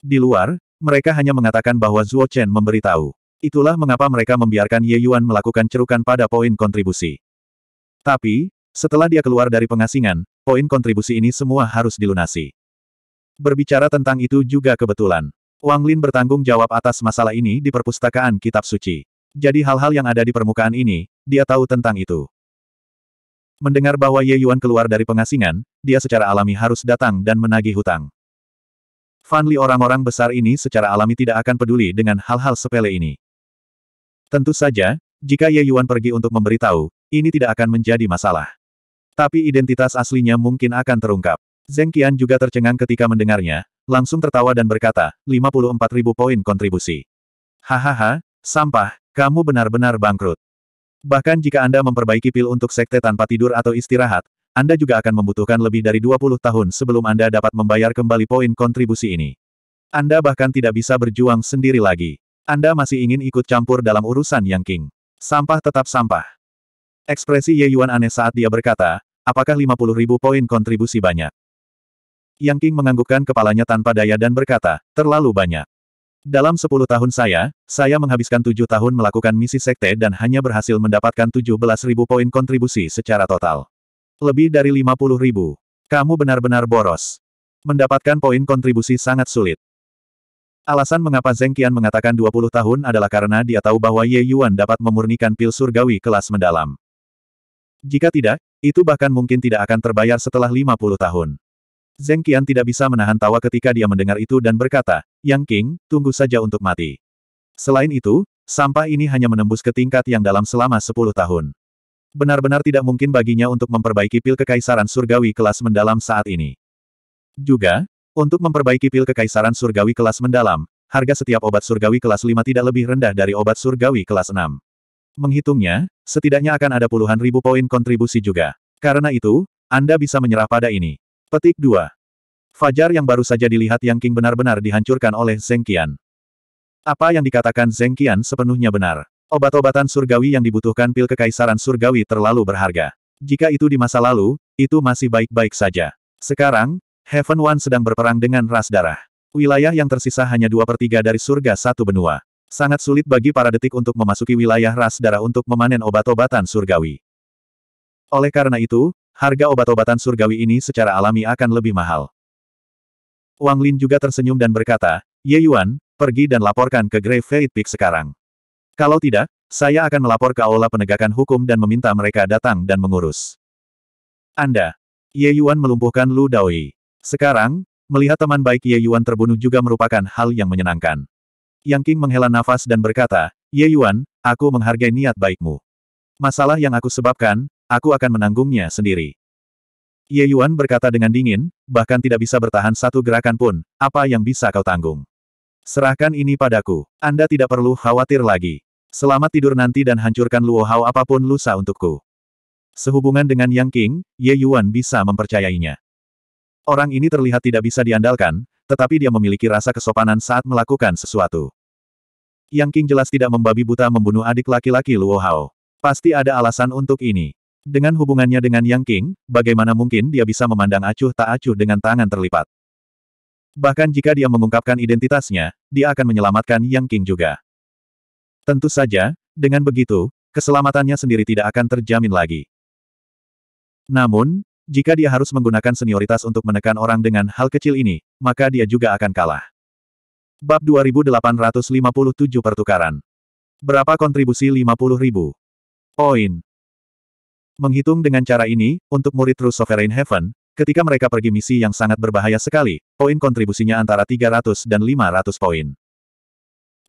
Di luar, mereka hanya mengatakan bahwa Zhuo Chen memberitahu. Itulah mengapa mereka membiarkan Ye Yuan melakukan cerukan pada poin kontribusi. Tapi, setelah dia keluar dari pengasingan, poin kontribusi ini semua harus dilunasi. Berbicara tentang itu juga kebetulan. Wang Lin bertanggung jawab atas masalah ini di perpustakaan kitab suci. Jadi hal-hal yang ada di permukaan ini, dia tahu tentang itu. Mendengar bahwa Ye Yuan keluar dari pengasingan, dia secara alami harus datang dan menagih hutang. Fan Li orang-orang besar ini secara alami tidak akan peduli dengan hal-hal sepele ini. Tentu saja, jika Ye Yuan pergi untuk memberitahu, ini tidak akan menjadi masalah. Tapi identitas aslinya mungkin akan terungkap. Zeng Qian juga tercengang ketika mendengarnya, langsung tertawa dan berkata, 54 ribu poin kontribusi. Hahaha, sampah, kamu benar-benar bangkrut. Bahkan jika Anda memperbaiki pil untuk sekte tanpa tidur atau istirahat, Anda juga akan membutuhkan lebih dari 20 tahun sebelum Anda dapat membayar kembali poin kontribusi ini. Anda bahkan tidak bisa berjuang sendiri lagi. Anda masih ingin ikut campur dalam urusan Yang King. Sampah tetap sampah. Ekspresi Ye Yuan aneh saat dia berkata, apakah 50 ribu poin kontribusi banyak? Yang King menganggukkan kepalanya tanpa daya dan berkata, terlalu banyak. Dalam sepuluh tahun saya, saya menghabiskan tujuh tahun melakukan misi sekte dan hanya berhasil mendapatkan tujuh belas ribu poin kontribusi secara total. Lebih dari lima puluh ribu. Kamu benar-benar boros. Mendapatkan poin kontribusi sangat sulit. Alasan mengapa Zeng Qian mengatakan 20 tahun adalah karena dia tahu bahwa Ye Yuan dapat memurnikan pil surgawi kelas mendalam. Jika tidak, itu bahkan mungkin tidak akan terbayar setelah 50 tahun. Zeng Qian tidak bisa menahan tawa ketika dia mendengar itu dan berkata, Yang King, tunggu saja untuk mati. Selain itu, sampah ini hanya menembus ke tingkat yang dalam selama 10 tahun. Benar-benar tidak mungkin baginya untuk memperbaiki pil kekaisaran surgawi kelas mendalam saat ini. Juga, untuk memperbaiki pil kekaisaran surgawi kelas mendalam, harga setiap obat surgawi kelas 5 tidak lebih rendah dari obat surgawi kelas 6. Menghitungnya, setidaknya akan ada puluhan ribu poin kontribusi juga. Karena itu, Anda bisa menyerah pada ini. Petik 2. Fajar yang baru saja dilihat Yang King benar-benar dihancurkan oleh Zeng Qian. Apa yang dikatakan Zeng Qian sepenuhnya benar. Obat-obatan surgawi yang dibutuhkan pil kekaisaran surgawi terlalu berharga. Jika itu di masa lalu, itu masih baik-baik saja. Sekarang, Heaven One sedang berperang dengan ras darah. Wilayah yang tersisa hanya dua per tiga dari surga satu benua. Sangat sulit bagi para detik untuk memasuki wilayah ras darah untuk memanen obat-obatan surgawi. Oleh karena itu, harga obat-obatan surgawi ini secara alami akan lebih mahal. Wang Lin juga tersenyum dan berkata, Ye Yuan, pergi dan laporkan ke Grey Fate Peak sekarang. Kalau tidak, saya akan melapor ke Aula Penegakan Hukum dan meminta mereka datang dan mengurus. Anda. Ye Yuan melumpuhkan Lu Daoi. Sekarang, melihat teman baik Ye Yuan terbunuh juga merupakan hal yang menyenangkan. Yang King menghela nafas dan berkata, Ye Yuan, aku menghargai niat baikmu. Masalah yang aku sebabkan, Aku akan menanggungnya sendiri. Ye Yuan berkata dengan dingin, bahkan tidak bisa bertahan satu gerakan pun, apa yang bisa kau tanggung? Serahkan ini padaku, Anda tidak perlu khawatir lagi. Selamat tidur nanti dan hancurkan Luo Hao apapun lusa untukku. Sehubungan dengan Yang King, Ye Yuan bisa mempercayainya. Orang ini terlihat tidak bisa diandalkan, tetapi dia memiliki rasa kesopanan saat melakukan sesuatu. Yang King jelas tidak membabi buta membunuh adik laki-laki Luo Hao. Pasti ada alasan untuk ini. Dengan hubungannya dengan Yang King, bagaimana mungkin dia bisa memandang acuh tak acuh dengan tangan terlipat? Bahkan jika dia mengungkapkan identitasnya, dia akan menyelamatkan Yang King juga. Tentu saja, dengan begitu, keselamatannya sendiri tidak akan terjamin lagi. Namun, jika dia harus menggunakan senioritas untuk menekan orang dengan hal kecil ini, maka dia juga akan kalah. Bab 2857 Pertukaran Berapa kontribusi 50.000? Poin Menghitung dengan cara ini, untuk murid True Sovereign Heaven, ketika mereka pergi misi yang sangat berbahaya sekali, poin kontribusinya antara 300 dan 500 poin.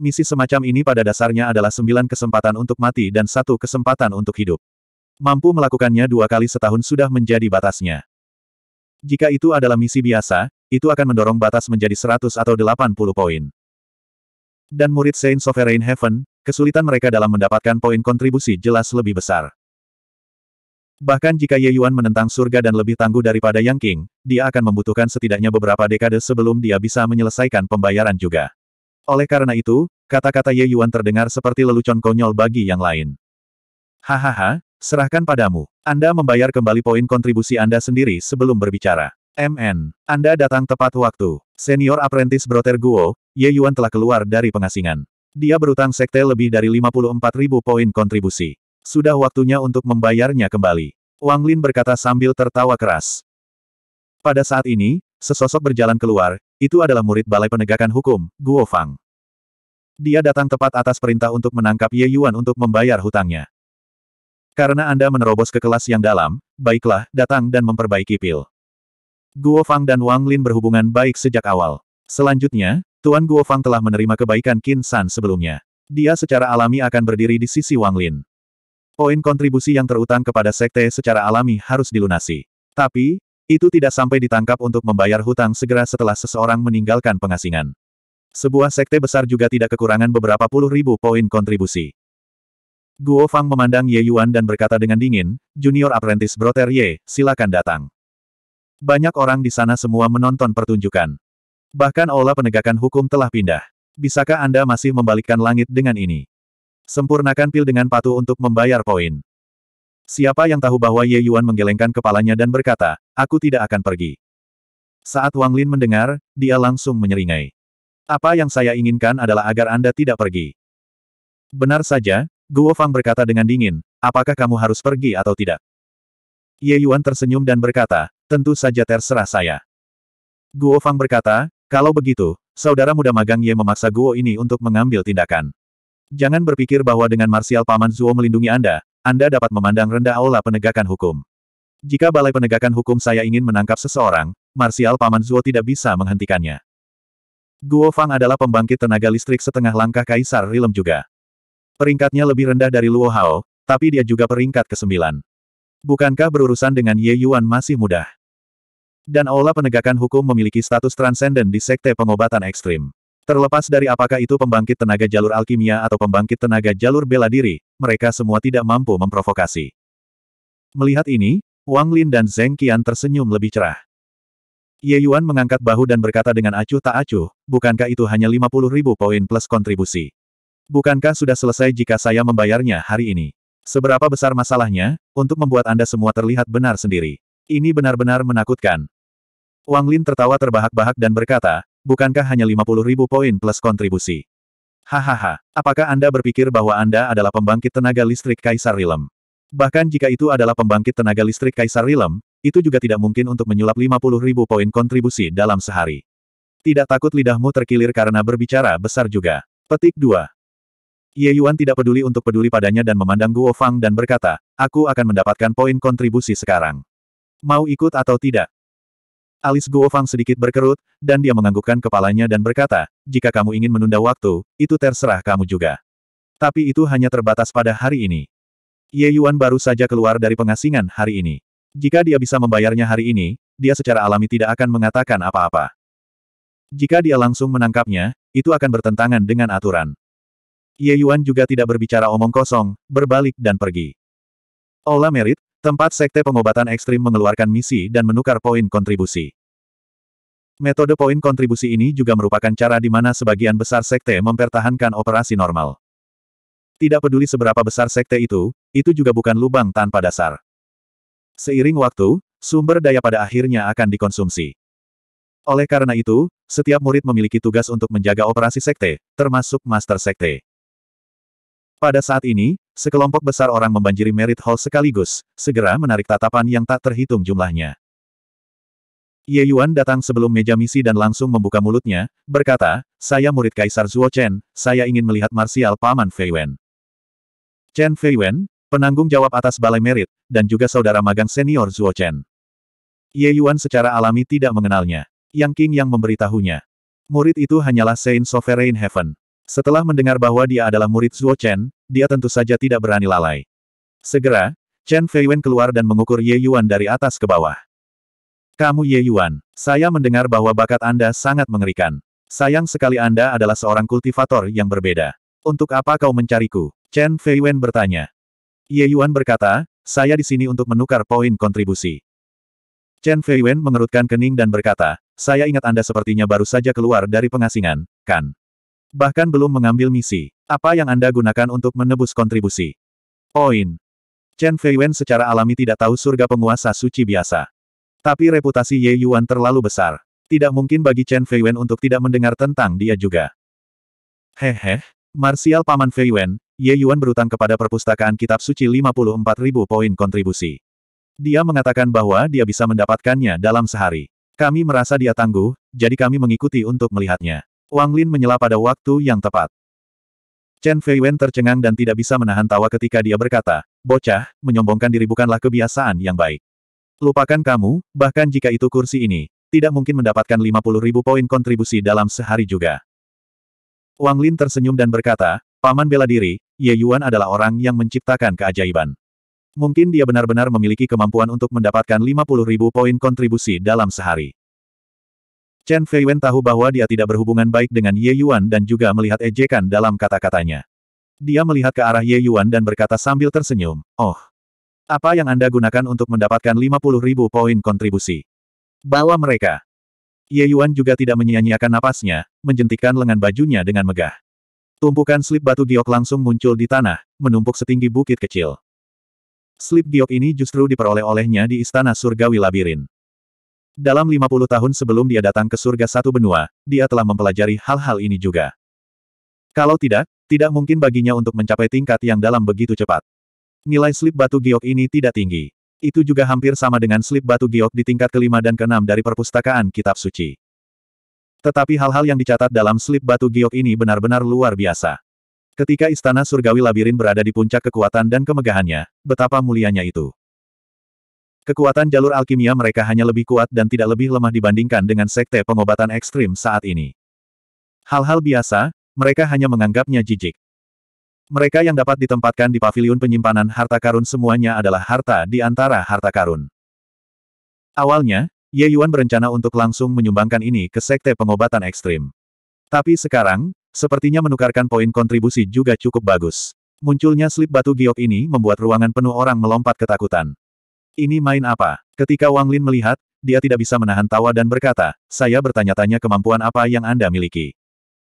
Misi semacam ini pada dasarnya adalah 9 kesempatan untuk mati dan satu kesempatan untuk hidup. Mampu melakukannya dua kali setahun sudah menjadi batasnya. Jika itu adalah misi biasa, itu akan mendorong batas menjadi 100 atau 80 poin. Dan murid Saint Sovereign Heaven, kesulitan mereka dalam mendapatkan poin kontribusi jelas lebih besar. Bahkan jika Ye Yuan menentang surga dan lebih tangguh daripada Yang King, dia akan membutuhkan setidaknya beberapa dekade sebelum dia bisa menyelesaikan pembayaran juga. Oleh karena itu, kata-kata Ye Yuan terdengar seperti lelucon konyol bagi yang lain. Hahaha, serahkan padamu. Anda membayar kembali poin kontribusi Anda sendiri sebelum berbicara. MN, Anda datang tepat waktu. Senior apprentice Brother Guo, Ye Yuan telah keluar dari pengasingan. Dia berutang sekte lebih dari 54.000 poin kontribusi. Sudah waktunya untuk membayarnya kembali. Wang Lin berkata sambil tertawa keras. Pada saat ini, sesosok berjalan keluar, itu adalah murid Balai Penegakan Hukum, Guo Fang. Dia datang tepat atas perintah untuk menangkap Ye Yuan untuk membayar hutangnya. Karena Anda menerobos ke kelas yang dalam, baiklah, datang dan memperbaiki pil. Guo Fang dan Wang Lin berhubungan baik sejak awal. Selanjutnya, Tuan Guo Fang telah menerima kebaikan Qin San sebelumnya. Dia secara alami akan berdiri di sisi Wang Lin. Poin kontribusi yang terutang kepada sekte secara alami harus dilunasi. Tapi, itu tidak sampai ditangkap untuk membayar hutang segera setelah seseorang meninggalkan pengasingan. Sebuah sekte besar juga tidak kekurangan beberapa puluh ribu poin kontribusi. Guo Fang memandang Ye Yuan dan berkata dengan dingin, Junior Apprentice Brother Ye, silakan datang. Banyak orang di sana semua menonton pertunjukan. Bahkan aula penegakan hukum telah pindah. Bisakah Anda masih membalikkan langit dengan ini? Sempurnakan pil dengan patuh untuk membayar poin. Siapa yang tahu bahwa Ye Yuan menggelengkan kepalanya dan berkata, aku tidak akan pergi. Saat Wang Lin mendengar, dia langsung menyeringai. Apa yang saya inginkan adalah agar Anda tidak pergi. Benar saja, Guo Fang berkata dengan dingin, apakah kamu harus pergi atau tidak? Ye Yuan tersenyum dan berkata, tentu saja terserah saya. Guo Fang berkata, kalau begitu, saudara muda magang Ye memaksa Guo ini untuk mengambil tindakan. Jangan berpikir bahwa dengan Marsial Paman Zuo melindungi Anda, Anda dapat memandang rendah aula penegakan hukum. Jika Balai Penegakan Hukum saya ingin menangkap seseorang, Marsial Paman Zuo tidak bisa menghentikannya. Guo Fang adalah pembangkit tenaga listrik setengah langkah Kaisar Rilem juga. Peringkatnya lebih rendah dari Luo Hao, tapi dia juga peringkat ke-9. Bukankah berurusan dengan Ye Yuan masih mudah? Dan Aula Penegakan Hukum memiliki status transenden di Sekte Pengobatan Ekstrim. Terlepas dari apakah itu pembangkit tenaga jalur alkimia atau pembangkit tenaga jalur bela diri, mereka semua tidak mampu memprovokasi. Melihat ini, Wang Lin dan Zeng Qian tersenyum lebih cerah. Ye Yuan mengangkat bahu dan berkata dengan acuh tak acuh, bukankah itu hanya 50 ribu poin plus kontribusi? Bukankah sudah selesai jika saya membayarnya hari ini? Seberapa besar masalahnya, untuk membuat Anda semua terlihat benar sendiri. Ini benar-benar menakutkan. Wang Lin tertawa terbahak-bahak dan berkata, bukankah hanya 50 ribu poin plus kontribusi? Hahaha, apakah Anda berpikir bahwa Anda adalah pembangkit tenaga listrik Kaisar Rilem? Bahkan jika itu adalah pembangkit tenaga listrik Kaisar Rilem, itu juga tidak mungkin untuk menyulap 50 ribu poin kontribusi dalam sehari. Tidak takut lidahmu terkilir karena berbicara besar juga. Petik 2. Ye Yuan tidak peduli untuk peduli padanya dan memandang Guo Fang dan berkata, aku akan mendapatkan poin kontribusi sekarang. Mau ikut atau tidak, Alis Guofang sedikit berkerut, dan dia menganggukkan kepalanya dan berkata, jika kamu ingin menunda waktu, itu terserah kamu juga. Tapi itu hanya terbatas pada hari ini. Ye Yuan baru saja keluar dari pengasingan hari ini. Jika dia bisa membayarnya hari ini, dia secara alami tidak akan mengatakan apa-apa. Jika dia langsung menangkapnya, itu akan bertentangan dengan aturan. Ye Yuan juga tidak berbicara omong kosong, berbalik dan pergi. Ola Merit, Tempat Sekte Pengobatan Ekstrim mengeluarkan misi dan menukar poin kontribusi. Metode poin kontribusi ini juga merupakan cara di mana sebagian besar sekte mempertahankan operasi normal. Tidak peduli seberapa besar sekte itu, itu juga bukan lubang tanpa dasar. Seiring waktu, sumber daya pada akhirnya akan dikonsumsi. Oleh karena itu, setiap murid memiliki tugas untuk menjaga operasi sekte, termasuk master sekte. Pada saat ini, sekelompok besar orang membanjiri Merit Hall sekaligus, segera menarik tatapan yang tak terhitung jumlahnya. Ye Yuan datang sebelum meja misi dan langsung membuka mulutnya, berkata, saya murid Kaisar Zuo Chen, saya ingin melihat marsial Paman Fei Wen. Chen Fei Wen, penanggung jawab atas Balai Merit, dan juga saudara magang senior Zuo Chen. Ye Yuan secara alami tidak mengenalnya. Yang King yang memberitahunya. Murid itu hanyalah Saint Sovereign Heaven. Setelah mendengar bahwa dia adalah murid Zuo Chen, dia tentu saja tidak berani lalai. Segera, Chen Feiwen keluar dan mengukur Ye Yuan dari atas ke bawah. Kamu Ye Yuan, saya mendengar bahwa bakat Anda sangat mengerikan. Sayang sekali Anda adalah seorang kultivator yang berbeda. Untuk apa kau mencariku? Chen Feiwen bertanya. Ye Yuan berkata, saya di sini untuk menukar poin kontribusi. Chen Feiwen mengerutkan kening dan berkata, saya ingat Anda sepertinya baru saja keluar dari pengasingan, kan? Bahkan belum mengambil misi. Apa yang Anda gunakan untuk menebus kontribusi? Poin. Chen Feiwen secara alami tidak tahu surga penguasa suci biasa. Tapi reputasi Ye Yuan terlalu besar. Tidak mungkin bagi Chen Feiwen untuk tidak mendengar tentang dia juga. Hehe, Marsial Paman Feiwen, Ye Yuan berutang kepada perpustakaan kitab suci 54.000 poin kontribusi. Dia mengatakan bahwa dia bisa mendapatkannya dalam sehari. Kami merasa dia tangguh, jadi kami mengikuti untuk melihatnya. Wang Lin menyela pada waktu yang tepat. Chen Feiwen tercengang dan tidak bisa menahan tawa ketika dia berkata, Bocah, menyombongkan diri bukanlah kebiasaan yang baik. Lupakan kamu, bahkan jika itu kursi ini, tidak mungkin mendapatkan 50 ribu poin kontribusi dalam sehari juga. Wang Lin tersenyum dan berkata, Paman bela diri, Ye Yuan adalah orang yang menciptakan keajaiban. Mungkin dia benar-benar memiliki kemampuan untuk mendapatkan 50 ribu poin kontribusi dalam sehari. Chen Feiwen tahu bahwa dia tidak berhubungan baik dengan Ye Yuan dan juga melihat ejekan dalam kata-katanya. Dia melihat ke arah Ye Yuan dan berkata sambil tersenyum, Oh, apa yang Anda gunakan untuk mendapatkan 50 ribu poin kontribusi? Bawa mereka. Ye Yuan juga tidak menyia-nyiakan napasnya, menjentikan lengan bajunya dengan megah. Tumpukan slip batu giok langsung muncul di tanah, menumpuk setinggi bukit kecil. Slip giok ini justru diperoleh olehnya di Istana Surgawi Labirin. Dalam 50 tahun sebelum dia datang ke surga satu benua, dia telah mempelajari hal-hal ini juga. Kalau tidak, tidak mungkin baginya untuk mencapai tingkat yang dalam begitu cepat. Nilai slip batu giok ini tidak tinggi. Itu juga hampir sama dengan slip batu giok di tingkat kelima dan keenam dari perpustakaan kitab suci. Tetapi hal-hal yang dicatat dalam slip batu giok ini benar-benar luar biasa. Ketika istana surgawi labirin berada di puncak kekuatan dan kemegahannya, betapa mulianya itu. Kekuatan jalur alkimia mereka hanya lebih kuat dan tidak lebih lemah dibandingkan dengan sekte pengobatan ekstrim saat ini. Hal-hal biasa, mereka hanya menganggapnya jijik. Mereka yang dapat ditempatkan di paviliun penyimpanan harta karun semuanya adalah harta di antara harta karun. Awalnya, Ye Yuan berencana untuk langsung menyumbangkan ini ke sekte pengobatan ekstrim. Tapi sekarang, sepertinya menukarkan poin kontribusi juga cukup bagus. Munculnya slip batu giok ini membuat ruangan penuh orang melompat ketakutan. Ini main apa? Ketika Wang Lin melihat, dia tidak bisa menahan tawa dan berkata, saya bertanya-tanya kemampuan apa yang Anda miliki.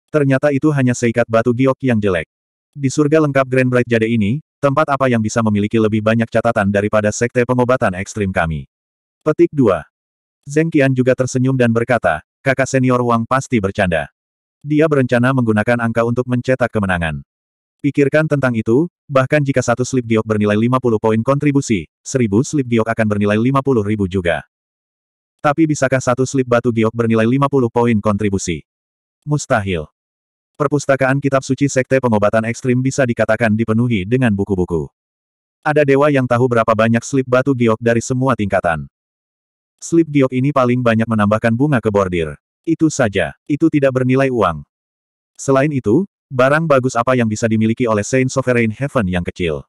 Ternyata itu hanya seikat batu giok yang jelek. Di surga lengkap Grand Bright Jade ini, tempat apa yang bisa memiliki lebih banyak catatan daripada sekte pengobatan ekstrim kami. Petik 2. Zeng Qian juga tersenyum dan berkata, kakak senior Wang pasti bercanda. Dia berencana menggunakan angka untuk mencetak kemenangan. Pikirkan tentang itu, bahkan jika satu slip giok bernilai 50 poin kontribusi, seribu slip giok akan bernilai 50 ribu juga. Tapi bisakah satu slip batu giok bernilai 50 poin kontribusi? Mustahil. Perpustakaan kitab suci Sekte Pengobatan Ekstrim bisa dikatakan dipenuhi dengan buku-buku. Ada dewa yang tahu berapa banyak slip batu giok dari semua tingkatan. Slip giok ini paling banyak menambahkan bunga ke bordir. Itu saja, itu tidak bernilai uang. Selain itu, Barang bagus apa yang bisa dimiliki oleh Saint Sovereign Heaven yang kecil?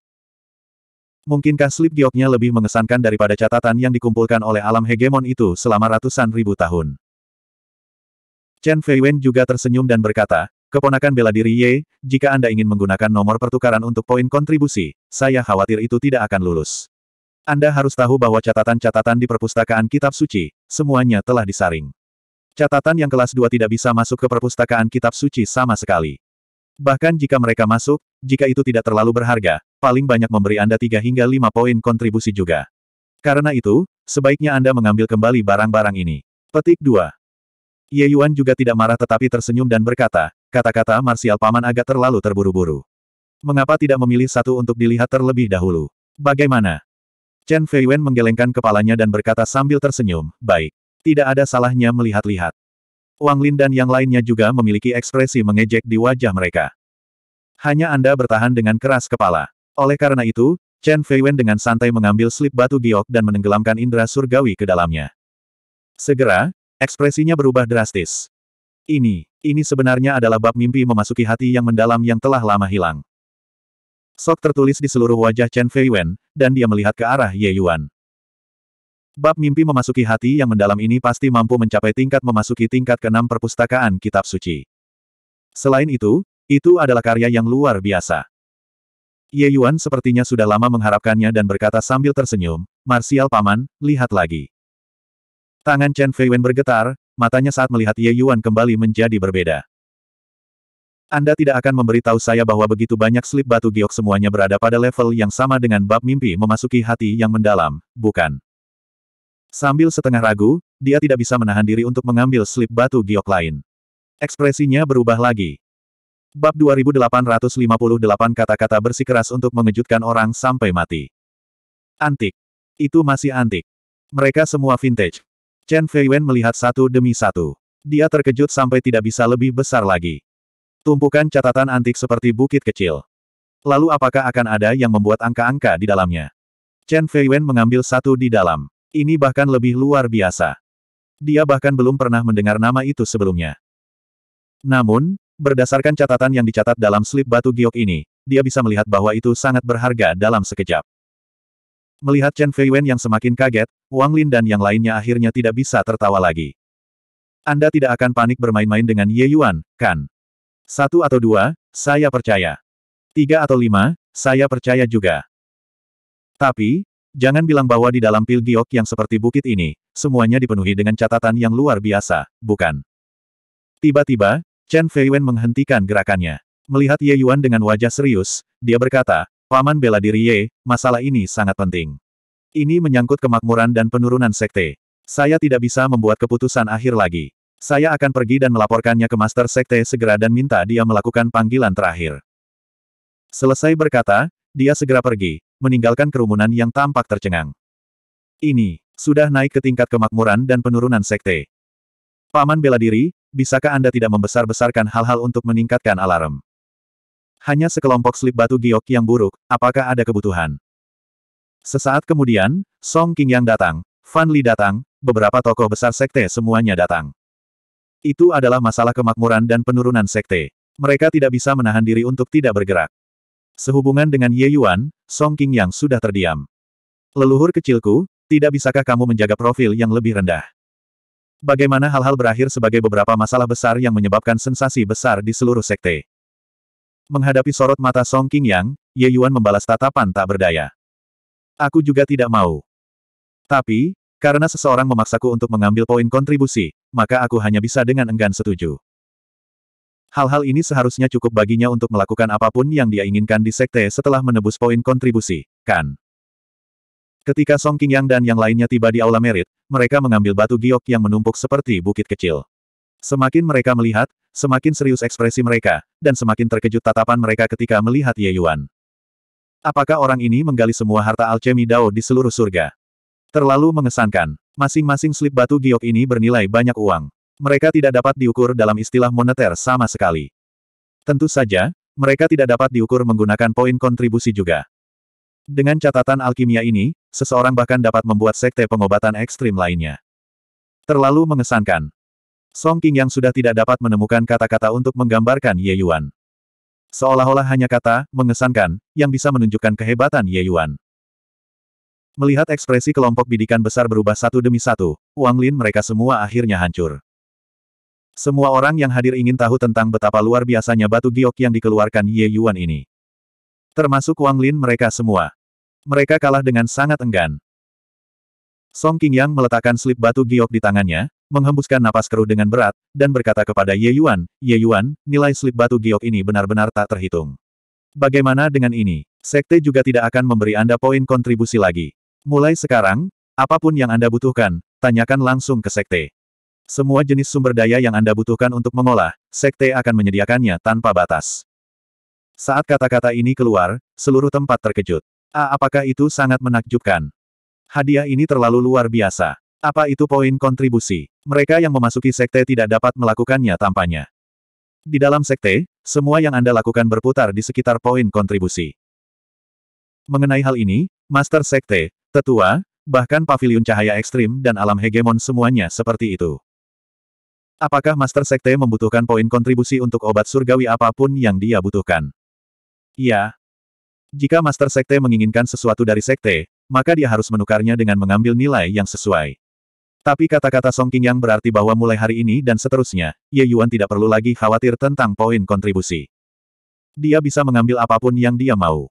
Mungkinkah slip gioknya lebih mengesankan daripada catatan yang dikumpulkan oleh alam hegemon itu selama ratusan ribu tahun? Chen Feiwen juga tersenyum dan berkata, Keponakan bela diri Ye, jika Anda ingin menggunakan nomor pertukaran untuk poin kontribusi, saya khawatir itu tidak akan lulus. Anda harus tahu bahwa catatan-catatan di perpustakaan kitab suci, semuanya telah disaring. Catatan yang kelas 2 tidak bisa masuk ke perpustakaan kitab suci sama sekali. Bahkan jika mereka masuk, jika itu tidak terlalu berharga, paling banyak memberi Anda 3 hingga 5 poin kontribusi juga. Karena itu, sebaiknya Anda mengambil kembali barang-barang ini. Petik 2. Ye Yuan juga tidak marah tetapi tersenyum dan berkata, kata-kata Marsial Paman agak terlalu terburu-buru. Mengapa tidak memilih satu untuk dilihat terlebih dahulu? Bagaimana? Chen Feiwen menggelengkan kepalanya dan berkata sambil tersenyum, baik. Tidak ada salahnya melihat-lihat. Wang Lin dan yang lainnya juga memiliki ekspresi mengejek di wajah mereka. Hanya Anda bertahan dengan keras kepala. Oleh karena itu, Chen Feiwen dengan santai mengambil slip batu giok dan menenggelamkan indera surgawi ke dalamnya. Segera, ekspresinya berubah drastis. Ini, ini sebenarnya adalah bab mimpi memasuki hati yang mendalam yang telah lama hilang. Sok tertulis di seluruh wajah Chen Feiwen, dan dia melihat ke arah Ye Yuan. Bab mimpi memasuki hati yang mendalam ini pasti mampu mencapai tingkat memasuki tingkat keenam perpustakaan kitab suci. Selain itu, itu adalah karya yang luar biasa. Ye Yuan sepertinya sudah lama mengharapkannya dan berkata sambil tersenyum, Marsial Paman, lihat lagi. Tangan Chen Feiwen bergetar, matanya saat melihat Ye Yuan kembali menjadi berbeda. Anda tidak akan memberitahu saya bahwa begitu banyak slip batu giok semuanya berada pada level yang sama dengan bab mimpi memasuki hati yang mendalam, bukan? Sambil setengah ragu, dia tidak bisa menahan diri untuk mengambil slip batu giok lain. Ekspresinya berubah lagi. Bab 2858 kata-kata bersikeras untuk mengejutkan orang sampai mati. Antik. Itu masih antik. Mereka semua vintage. Chen Feiwen melihat satu demi satu. Dia terkejut sampai tidak bisa lebih besar lagi. Tumpukan catatan antik seperti bukit kecil. Lalu apakah akan ada yang membuat angka-angka di dalamnya? Chen Feiwen mengambil satu di dalam. Ini bahkan lebih luar biasa. Dia bahkan belum pernah mendengar nama itu sebelumnya. Namun, berdasarkan catatan yang dicatat dalam slip batu giok ini, dia bisa melihat bahwa itu sangat berharga dalam sekejap. Melihat Chen Feiwen yang semakin kaget, Wang Lin dan yang lainnya akhirnya tidak bisa tertawa lagi. Anda tidak akan panik bermain-main dengan Ye Yuan, kan? Satu atau dua, saya percaya. Tiga atau lima, saya percaya juga. Tapi, Jangan bilang bahwa di dalam pil giok yang seperti bukit ini, semuanya dipenuhi dengan catatan yang luar biasa, bukan? Tiba-tiba, Chen Feiwen menghentikan gerakannya. Melihat Ye Yuan dengan wajah serius, dia berkata, Paman bela diri Ye, masalah ini sangat penting. Ini menyangkut kemakmuran dan penurunan sekte. Saya tidak bisa membuat keputusan akhir lagi. Saya akan pergi dan melaporkannya ke Master Sekte segera dan minta dia melakukan panggilan terakhir. Selesai berkata, dia segera pergi, meninggalkan kerumunan yang tampak tercengang. Ini, sudah naik ke tingkat kemakmuran dan penurunan sekte. Paman bela diri, bisakah Anda tidak membesar-besarkan hal-hal untuk meningkatkan alarm? Hanya sekelompok slip batu giok yang buruk, apakah ada kebutuhan? Sesaat kemudian, Song King yang datang, Fan Li datang, beberapa tokoh besar sekte semuanya datang. Itu adalah masalah kemakmuran dan penurunan sekte. Mereka tidak bisa menahan diri untuk tidak bergerak. Sehubungan dengan Ye Yuan, Song King yang sudah terdiam. Leluhur kecilku, tidak bisakah kamu menjaga profil yang lebih rendah? Bagaimana hal-hal berakhir sebagai beberapa masalah besar yang menyebabkan sensasi besar di seluruh sekte. Menghadapi sorot mata Song King Yang, Ye Yuan membalas tatapan tak berdaya. Aku juga tidak mau. Tapi, karena seseorang memaksaku untuk mengambil poin kontribusi, maka aku hanya bisa dengan enggan setuju. Hal-hal ini seharusnya cukup baginya untuk melakukan apapun yang dia inginkan di sekte setelah menebus poin kontribusi, kan? Ketika Song Qingyang dan yang lainnya tiba di Aula Merit, mereka mengambil batu giok yang menumpuk seperti bukit kecil. Semakin mereka melihat, semakin serius ekspresi mereka, dan semakin terkejut tatapan mereka ketika melihat Ye Yuan. Apakah orang ini menggali semua harta alchemy Dao di seluruh surga? Terlalu mengesankan. Masing-masing slip batu giok ini bernilai banyak uang. Mereka tidak dapat diukur dalam istilah moneter sama sekali. Tentu saja, mereka tidak dapat diukur menggunakan poin kontribusi juga. Dengan catatan alkimia ini, seseorang bahkan dapat membuat sekte pengobatan ekstrim lainnya. Terlalu mengesankan. Song King yang sudah tidak dapat menemukan kata-kata untuk menggambarkan Ye Yuan. Seolah-olah hanya kata, mengesankan, yang bisa menunjukkan kehebatan Ye Yuan. Melihat ekspresi kelompok bidikan besar berubah satu demi satu, Wang Lin mereka semua akhirnya hancur. Semua orang yang hadir ingin tahu tentang betapa luar biasanya batu giok yang dikeluarkan Ye Yuan ini. Termasuk Wang Lin mereka semua. Mereka kalah dengan sangat enggan. Song Yang meletakkan slip batu giok di tangannya, menghembuskan napas keruh dengan berat, dan berkata kepada Ye Yuan, Ye Yuan, nilai slip batu giok ini benar-benar tak terhitung. Bagaimana dengan ini? Sekte juga tidak akan memberi Anda poin kontribusi lagi. Mulai sekarang, apapun yang Anda butuhkan, tanyakan langsung ke sekte. Semua jenis sumber daya yang Anda butuhkan untuk mengolah, Sekte akan menyediakannya tanpa batas. Saat kata-kata ini keluar, seluruh tempat terkejut. A, ah, apakah itu sangat menakjubkan? Hadiah ini terlalu luar biasa. Apa itu poin kontribusi? Mereka yang memasuki sekte tidak dapat melakukannya tampaknya. Di dalam sekte, semua yang Anda lakukan berputar di sekitar poin kontribusi. Mengenai hal ini, Master Sekte, Tetua, bahkan Paviliun Cahaya Ekstrim dan Alam Hegemon semuanya seperti itu. Apakah Master Sekte membutuhkan poin kontribusi untuk obat surgawi apapun yang dia butuhkan? Ya, Jika Master Sekte menginginkan sesuatu dari Sekte, maka dia harus menukarnya dengan mengambil nilai yang sesuai. Tapi kata-kata Song King yang berarti bahwa mulai hari ini dan seterusnya, Ye Yuan tidak perlu lagi khawatir tentang poin kontribusi. Dia bisa mengambil apapun yang dia mau.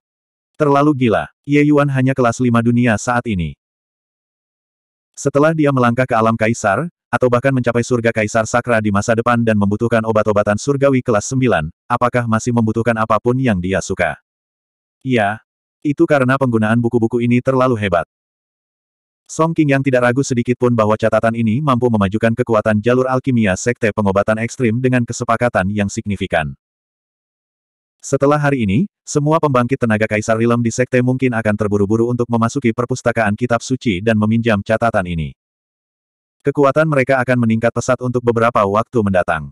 Terlalu gila, Ye Yuan hanya kelas 5 dunia saat ini. Setelah dia melangkah ke alam kaisar, atau bahkan mencapai surga Kaisar Sakra di masa depan dan membutuhkan obat-obatan surgawi kelas 9, apakah masih membutuhkan apapun yang dia suka? Iya. Itu karena penggunaan buku-buku ini terlalu hebat. Song King yang tidak ragu sedikit pun bahwa catatan ini mampu memajukan kekuatan jalur alkimia sekte pengobatan ekstrim dengan kesepakatan yang signifikan. Setelah hari ini, semua pembangkit tenaga kaisar Rilem di sekte mungkin akan terburu-buru untuk memasuki perpustakaan kitab suci dan meminjam catatan ini. Kekuatan mereka akan meningkat pesat untuk beberapa waktu mendatang.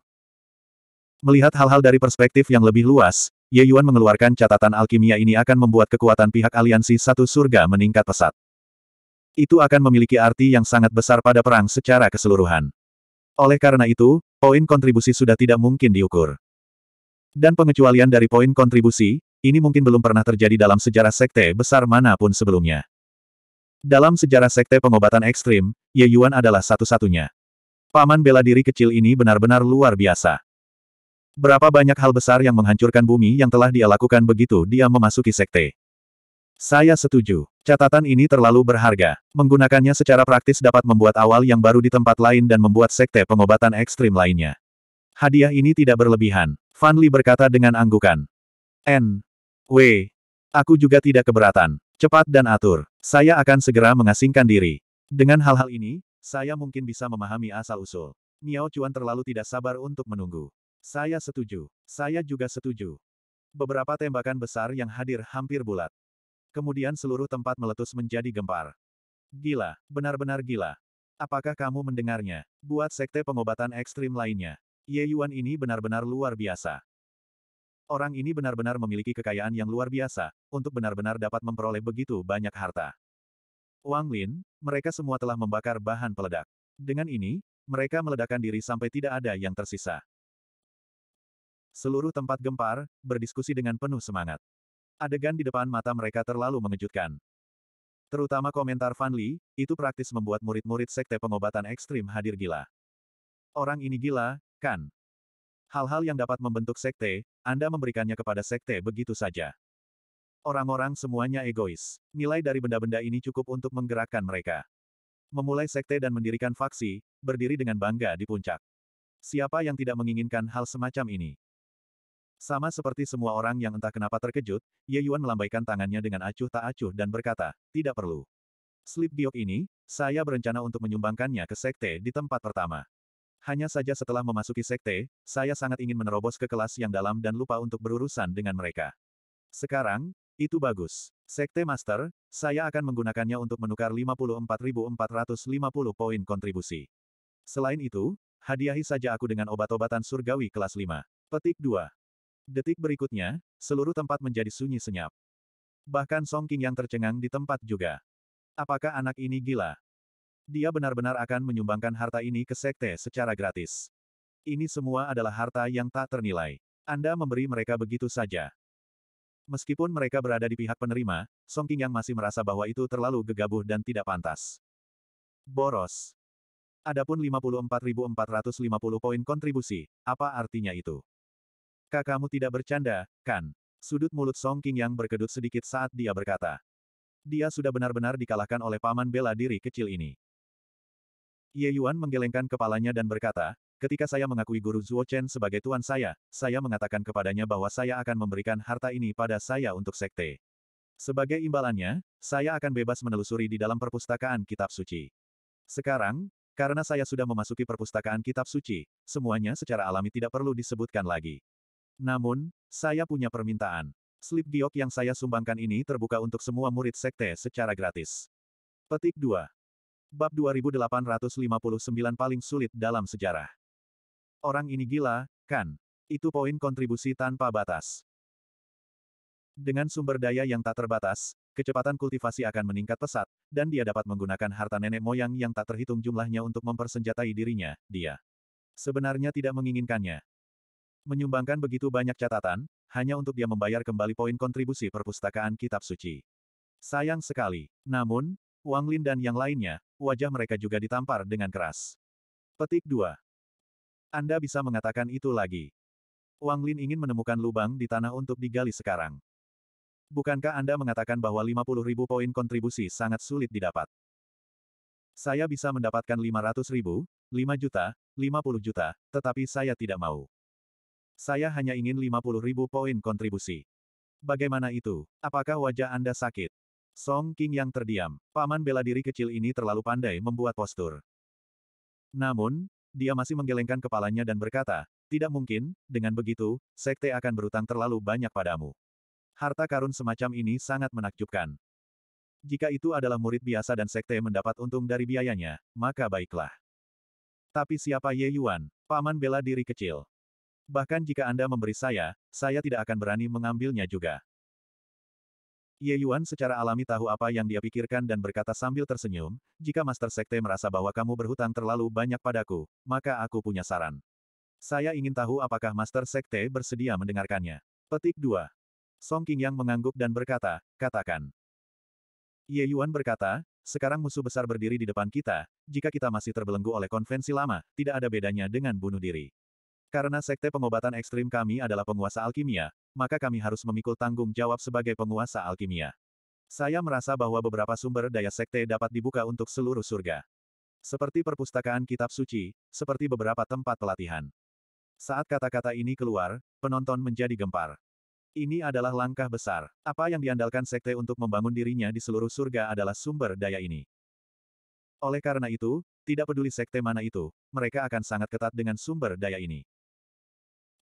Melihat hal-hal dari perspektif yang lebih luas, Ye Yuan mengeluarkan catatan alkimia ini akan membuat kekuatan pihak aliansi satu surga meningkat pesat. Itu akan memiliki arti yang sangat besar pada perang secara keseluruhan. Oleh karena itu, poin kontribusi sudah tidak mungkin diukur. Dan pengecualian dari poin kontribusi, ini mungkin belum pernah terjadi dalam sejarah sekte besar manapun sebelumnya. Dalam sejarah sekte pengobatan ekstrim, Ye Yuan adalah satu-satunya. Paman bela diri kecil ini benar-benar luar biasa. Berapa banyak hal besar yang menghancurkan bumi yang telah dia lakukan begitu dia memasuki sekte. Saya setuju. Catatan ini terlalu berharga. Menggunakannya secara praktis dapat membuat awal yang baru di tempat lain dan membuat sekte pengobatan ekstrim lainnya. Hadiah ini tidak berlebihan. Fanli berkata dengan anggukan. N. W. Aku juga tidak keberatan. Cepat dan atur. Saya akan segera mengasingkan diri. Dengan hal-hal ini, saya mungkin bisa memahami asal-usul. Miao Chuan terlalu tidak sabar untuk menunggu. Saya setuju. Saya juga setuju. Beberapa tembakan besar yang hadir hampir bulat. Kemudian seluruh tempat meletus menjadi gempar. Gila, benar-benar gila. Apakah kamu mendengarnya? Buat sekte pengobatan ekstrim lainnya. Ye Yuan ini benar-benar luar biasa. Orang ini benar-benar memiliki kekayaan yang luar biasa, untuk benar-benar dapat memperoleh begitu banyak harta. Wang Lin, mereka semua telah membakar bahan peledak. Dengan ini, mereka meledakkan diri sampai tidak ada yang tersisa. Seluruh tempat gempar, berdiskusi dengan penuh semangat. Adegan di depan mata mereka terlalu mengejutkan. Terutama komentar Fan Li, itu praktis membuat murid-murid sekte pengobatan ekstrim hadir gila. Orang ini gila, kan? Hal-hal yang dapat membentuk sekte, anda memberikannya kepada sekte begitu saja. Orang-orang semuanya egois. Nilai dari benda-benda ini cukup untuk menggerakkan mereka. Memulai sekte dan mendirikan faksi, berdiri dengan bangga di puncak. Siapa yang tidak menginginkan hal semacam ini? Sama seperti semua orang yang entah kenapa terkejut, Ye Yuan melambaikan tangannya dengan acuh tak acuh dan berkata, tidak perlu. Slip giok ini, saya berencana untuk menyumbangkannya ke sekte di tempat pertama. Hanya saja setelah memasuki sekte, saya sangat ingin menerobos ke kelas yang dalam dan lupa untuk berurusan dengan mereka. Sekarang, itu bagus. Sekte Master, saya akan menggunakannya untuk menukar 54.450 poin kontribusi. Selain itu, hadiahi saja aku dengan obat-obatan surgawi kelas 5. Petik 2. Detik berikutnya, seluruh tempat menjadi sunyi senyap. Bahkan Song King yang tercengang di tempat juga. Apakah anak ini gila? Dia benar-benar akan menyumbangkan harta ini ke sekte secara gratis. Ini semua adalah harta yang tak ternilai. Anda memberi mereka begitu saja. Meskipun mereka berada di pihak penerima, Song King yang masih merasa bahwa itu terlalu gegabah dan tidak pantas. Boros. Adapun 54.450 poin kontribusi, apa artinya itu? Kakakmu tidak bercanda, kan? Sudut mulut Song King yang berkedut sedikit saat dia berkata. Dia sudah benar-benar dikalahkan oleh paman bela diri kecil ini. Ye Yuan menggelengkan kepalanya dan berkata, ketika saya mengakui guru Zhuo Chen sebagai tuan saya, saya mengatakan kepadanya bahwa saya akan memberikan harta ini pada saya untuk sekte. Sebagai imbalannya, saya akan bebas menelusuri di dalam perpustakaan kitab suci. Sekarang, karena saya sudah memasuki perpustakaan kitab suci, semuanya secara alami tidak perlu disebutkan lagi. Namun, saya punya permintaan. Slip giok yang saya sumbangkan ini terbuka untuk semua murid sekte secara gratis. Petik 2. Bab 2859 paling sulit dalam sejarah. Orang ini gila, kan? Itu poin kontribusi tanpa batas. Dengan sumber daya yang tak terbatas, kecepatan kultivasi akan meningkat pesat, dan dia dapat menggunakan harta nenek moyang yang tak terhitung jumlahnya untuk mempersenjatai dirinya, dia. Sebenarnya tidak menginginkannya. Menyumbangkan begitu banyak catatan, hanya untuk dia membayar kembali poin kontribusi perpustakaan kitab suci. Sayang sekali. Namun, Wang Lin dan yang lainnya, wajah mereka juga ditampar dengan keras. Petik 2. Anda bisa mengatakan itu lagi. Wang Lin ingin menemukan lubang di tanah untuk digali sekarang. Bukankah Anda mengatakan bahwa 50 ribu poin kontribusi sangat sulit didapat? Saya bisa mendapatkan 500 ribu, 5 juta, 50 juta, tetapi saya tidak mau. Saya hanya ingin 50 ribu poin kontribusi. Bagaimana itu? Apakah wajah Anda sakit? Song King yang terdiam, paman bela diri kecil ini terlalu pandai membuat postur. Namun, dia masih menggelengkan kepalanya dan berkata, tidak mungkin, dengan begitu, sekte akan berutang terlalu banyak padamu. Harta karun semacam ini sangat menakjubkan. Jika itu adalah murid biasa dan sekte mendapat untung dari biayanya, maka baiklah. Tapi siapa Ye Yuan, paman bela diri kecil? Bahkan jika Anda memberi saya, saya tidak akan berani mengambilnya juga. Ye Yuan secara alami tahu apa yang dia pikirkan dan berkata sambil tersenyum, jika Master Sekte merasa bahwa kamu berhutang terlalu banyak padaku, maka aku punya saran. Saya ingin tahu apakah Master Sekte bersedia mendengarkannya. Petik 2. Song King yang mengangguk dan berkata, katakan. Ye Yuan berkata, sekarang musuh besar berdiri di depan kita, jika kita masih terbelenggu oleh konvensi lama, tidak ada bedanya dengan bunuh diri. Karena sekte pengobatan ekstrim kami adalah penguasa alkimia, maka kami harus memikul tanggung jawab sebagai penguasa alkimia. Saya merasa bahwa beberapa sumber daya sekte dapat dibuka untuk seluruh surga. Seperti perpustakaan kitab suci, seperti beberapa tempat pelatihan. Saat kata-kata ini keluar, penonton menjadi gempar. Ini adalah langkah besar. Apa yang diandalkan sekte untuk membangun dirinya di seluruh surga adalah sumber daya ini. Oleh karena itu, tidak peduli sekte mana itu, mereka akan sangat ketat dengan sumber daya ini.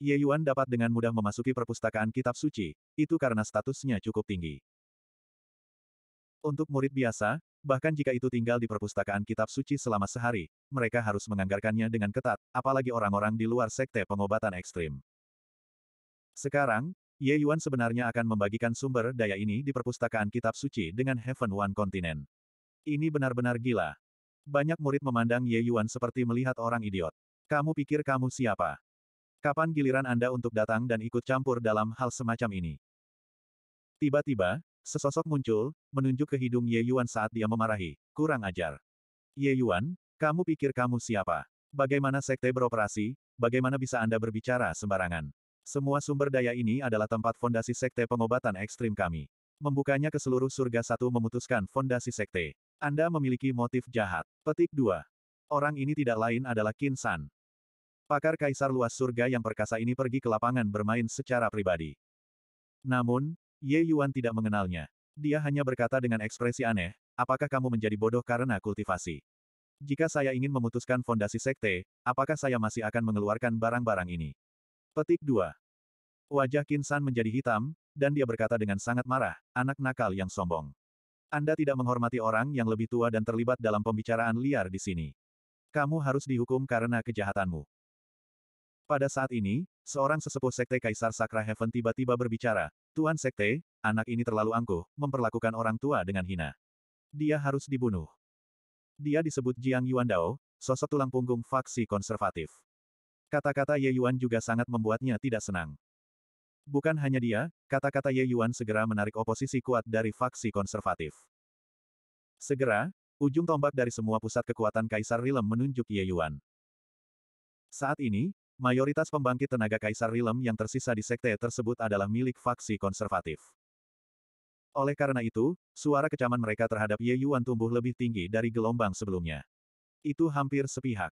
Ye Yuan dapat dengan mudah memasuki perpustakaan kitab suci, itu karena statusnya cukup tinggi. Untuk murid biasa, bahkan jika itu tinggal di perpustakaan kitab suci selama sehari, mereka harus menganggarkannya dengan ketat, apalagi orang-orang di luar sekte pengobatan ekstrim. Sekarang, Ye Yuan sebenarnya akan membagikan sumber daya ini di perpustakaan kitab suci dengan Heaven One Continent. Ini benar-benar gila. Banyak murid memandang Ye Yuan seperti melihat orang idiot. Kamu pikir kamu siapa? Kapan giliran Anda untuk datang dan ikut campur dalam hal semacam ini? Tiba-tiba, sesosok muncul, menunjuk ke hidung Ye Yuan saat dia memarahi. Kurang ajar. Ye Yuan, kamu pikir kamu siapa? Bagaimana sekte beroperasi, bagaimana bisa Anda berbicara sembarangan? Semua sumber daya ini adalah tempat fondasi sekte pengobatan ekstrim kami. Membukanya ke seluruh surga satu memutuskan fondasi sekte. Anda memiliki motif jahat. Petik 2. Orang ini tidak lain adalah Kinsan. Pakar Kaisar Luas Surga yang perkasa ini pergi ke lapangan bermain secara pribadi. Namun, Ye Yuan tidak mengenalnya. Dia hanya berkata dengan ekspresi aneh, apakah kamu menjadi bodoh karena kultivasi? Jika saya ingin memutuskan fondasi sekte, apakah saya masih akan mengeluarkan barang-barang ini? Petik 2. Wajah Kinsan menjadi hitam, dan dia berkata dengan sangat marah, anak nakal yang sombong. Anda tidak menghormati orang yang lebih tua dan terlibat dalam pembicaraan liar di sini. Kamu harus dihukum karena kejahatanmu. Pada saat ini, seorang sesepuh Sekte Kaisar Sakra Heaven tiba-tiba berbicara, Tuan Sekte, anak ini terlalu angkuh, memperlakukan orang tua dengan hina. Dia harus dibunuh. Dia disebut Jiang Yuandao, sosok tulang punggung faksi konservatif. Kata-kata Ye Yuan juga sangat membuatnya tidak senang. Bukan hanya dia, kata-kata Ye Yuan segera menarik oposisi kuat dari faksi konservatif. Segera, ujung tombak dari semua pusat kekuatan Kaisar Rilem menunjuk Ye Yuan. Saat ini, Mayoritas pembangkit tenaga kaisar Rilem yang tersisa di sekte tersebut adalah milik faksi konservatif. Oleh karena itu, suara kecaman mereka terhadap Ye Yuan tumbuh lebih tinggi dari gelombang sebelumnya. Itu hampir sepihak.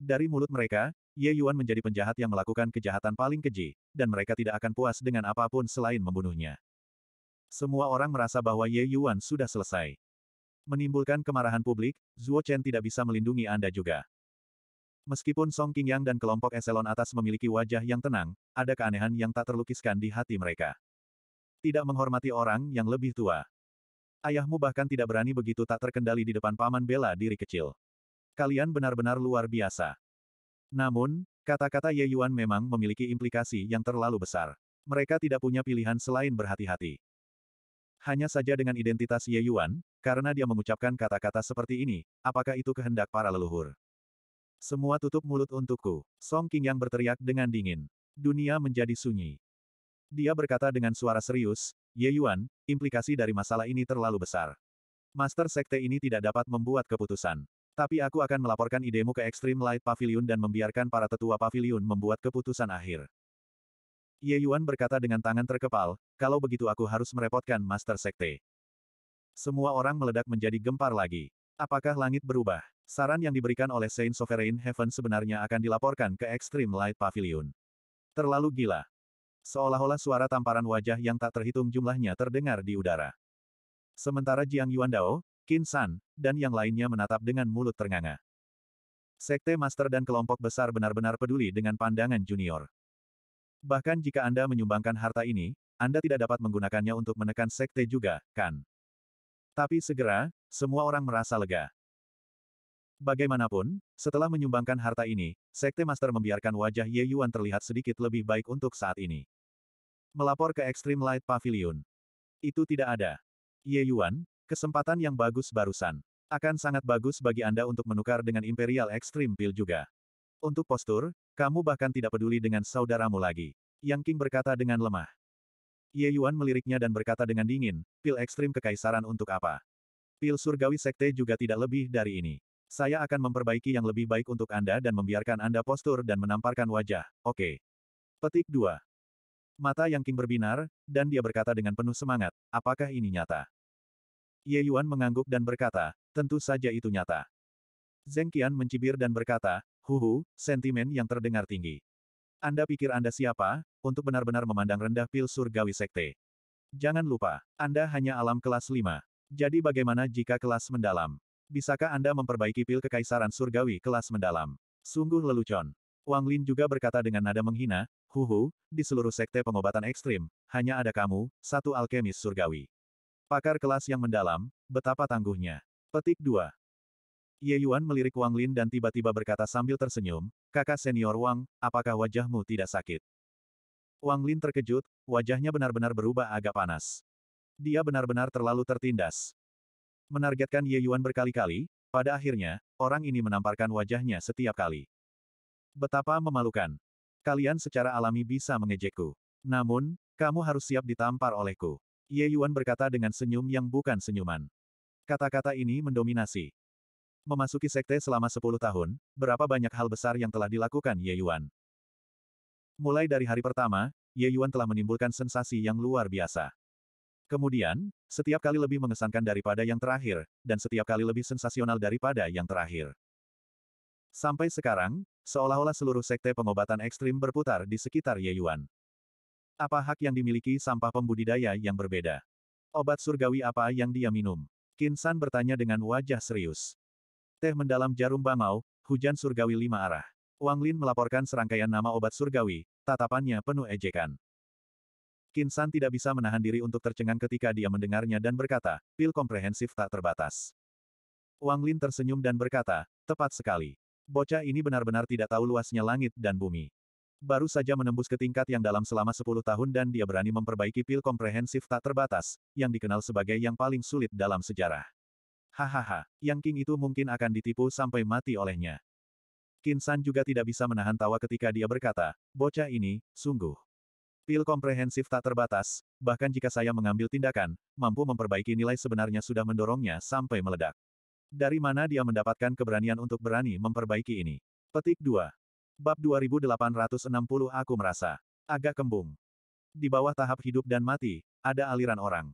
Dari mulut mereka, Ye Yuan menjadi penjahat yang melakukan kejahatan paling keji, dan mereka tidak akan puas dengan apapun selain membunuhnya. Semua orang merasa bahwa Ye Yuan sudah selesai. Menimbulkan kemarahan publik, Zuo Chen tidak bisa melindungi Anda juga. Meskipun Song Yang dan kelompok eselon atas memiliki wajah yang tenang, ada keanehan yang tak terlukiskan di hati mereka. Tidak menghormati orang yang lebih tua. Ayahmu bahkan tidak berani begitu tak terkendali di depan paman bela diri kecil. Kalian benar-benar luar biasa. Namun, kata-kata Ye Yuan memang memiliki implikasi yang terlalu besar. Mereka tidak punya pilihan selain berhati-hati. Hanya saja dengan identitas Ye Yuan, karena dia mengucapkan kata-kata seperti ini, apakah itu kehendak para leluhur? Semua tutup mulut untukku. Song King yang berteriak dengan dingin. Dunia menjadi sunyi. Dia berkata dengan suara serius, Ye Yuan, implikasi dari masalah ini terlalu besar. Master Sekte ini tidak dapat membuat keputusan. Tapi aku akan melaporkan idemu ke Extreme Light Pavilion dan membiarkan para tetua pavilion membuat keputusan akhir. Ye Yuan berkata dengan tangan terkepal, kalau begitu aku harus merepotkan Master Sekte. Semua orang meledak menjadi gempar lagi. Apakah langit berubah? Saran yang diberikan oleh Saint Sovereign Heaven sebenarnya akan dilaporkan ke Extreme Light Pavilion. Terlalu gila. Seolah-olah suara tamparan wajah yang tak terhitung jumlahnya terdengar di udara. Sementara Jiang Yuandao, Qin San, dan yang lainnya menatap dengan mulut ternganga. Sekte Master dan kelompok besar benar-benar peduli dengan pandangan junior. Bahkan jika Anda menyumbangkan harta ini, Anda tidak dapat menggunakannya untuk menekan sekte juga, kan? Tapi segera, semua orang merasa lega. Bagaimanapun, setelah menyumbangkan harta ini, Sekte Master membiarkan wajah Ye Yuan terlihat sedikit lebih baik untuk saat ini. Melapor ke Extreme Light Pavilion. Itu tidak ada. Ye Yuan, kesempatan yang bagus barusan. Akan sangat bagus bagi Anda untuk menukar dengan Imperial Extreme Pill juga. Untuk postur, kamu bahkan tidak peduli dengan saudaramu lagi. Yang King berkata dengan lemah. Ye Yuan meliriknya dan berkata dengan dingin, pil ekstrim kekaisaran untuk apa? Pil surgawi sekte juga tidak lebih dari ini. Saya akan memperbaiki yang lebih baik untuk Anda dan membiarkan Anda postur dan menamparkan wajah, oke. Okay. Petik 2. Mata Yang King berbinar, dan dia berkata dengan penuh semangat, apakah ini nyata? Ye Yuan mengangguk dan berkata, tentu saja itu nyata. Zeng Qian mencibir dan berkata, huhu, sentimen yang terdengar tinggi. Anda pikir Anda siapa, untuk benar-benar memandang rendah pil surgawi sekte. Jangan lupa, Anda hanya alam kelas 5. Jadi bagaimana jika kelas mendalam? Bisakah Anda memperbaiki pil kekaisaran surgawi kelas mendalam? Sungguh lelucon. Wang Lin juga berkata dengan nada menghina, Huhu, di seluruh sekte pengobatan ekstrim, hanya ada kamu, satu alkemis surgawi. Pakar kelas yang mendalam, betapa tangguhnya. Petik 2. Ye Yuan melirik Wang Lin dan tiba-tiba berkata sambil tersenyum, kakak senior Wang, apakah wajahmu tidak sakit? Wang Lin terkejut, wajahnya benar-benar berubah agak panas. Dia benar-benar terlalu tertindas. Menargetkan Ye Yuan berkali-kali, pada akhirnya, orang ini menamparkan wajahnya setiap kali. Betapa memalukan. Kalian secara alami bisa mengejekku. Namun, kamu harus siap ditampar olehku. Ye Yuan berkata dengan senyum yang bukan senyuman. Kata-kata ini mendominasi. Memasuki sekte selama 10 tahun, berapa banyak hal besar yang telah dilakukan Ye Yuan. Mulai dari hari pertama, Ye Yuan telah menimbulkan sensasi yang luar biasa. Kemudian, setiap kali lebih mengesankan daripada yang terakhir, dan setiap kali lebih sensasional daripada yang terakhir. Sampai sekarang, seolah-olah seluruh sekte pengobatan ekstrim berputar di sekitar Ye Yuan. Apa hak yang dimiliki sampah pembudidaya yang berbeda? Obat surgawi apa yang dia minum? Qin Kinsan bertanya dengan wajah serius. Teh mendalam jarum bangau, hujan surgawi lima arah. Wang Lin melaporkan serangkaian nama obat surgawi, tatapannya penuh ejekan. Kinsan tidak bisa menahan diri untuk tercengang ketika dia mendengarnya dan berkata, pil komprehensif tak terbatas. Wang Lin tersenyum dan berkata, tepat sekali. Bocah ini benar-benar tidak tahu luasnya langit dan bumi. Baru saja menembus ke tingkat yang dalam selama 10 tahun dan dia berani memperbaiki pil komprehensif tak terbatas, yang dikenal sebagai yang paling sulit dalam sejarah. Hahaha, Yang King itu mungkin akan ditipu sampai mati olehnya. Kinsan juga tidak bisa menahan tawa ketika dia berkata, bocah ini, sungguh. Pil komprehensif tak terbatas, bahkan jika saya mengambil tindakan, mampu memperbaiki nilai sebenarnya sudah mendorongnya sampai meledak. Dari mana dia mendapatkan keberanian untuk berani memperbaiki ini? Petik 2. Bab 2860 Aku merasa agak kembung. Di bawah tahap hidup dan mati, ada aliran orang.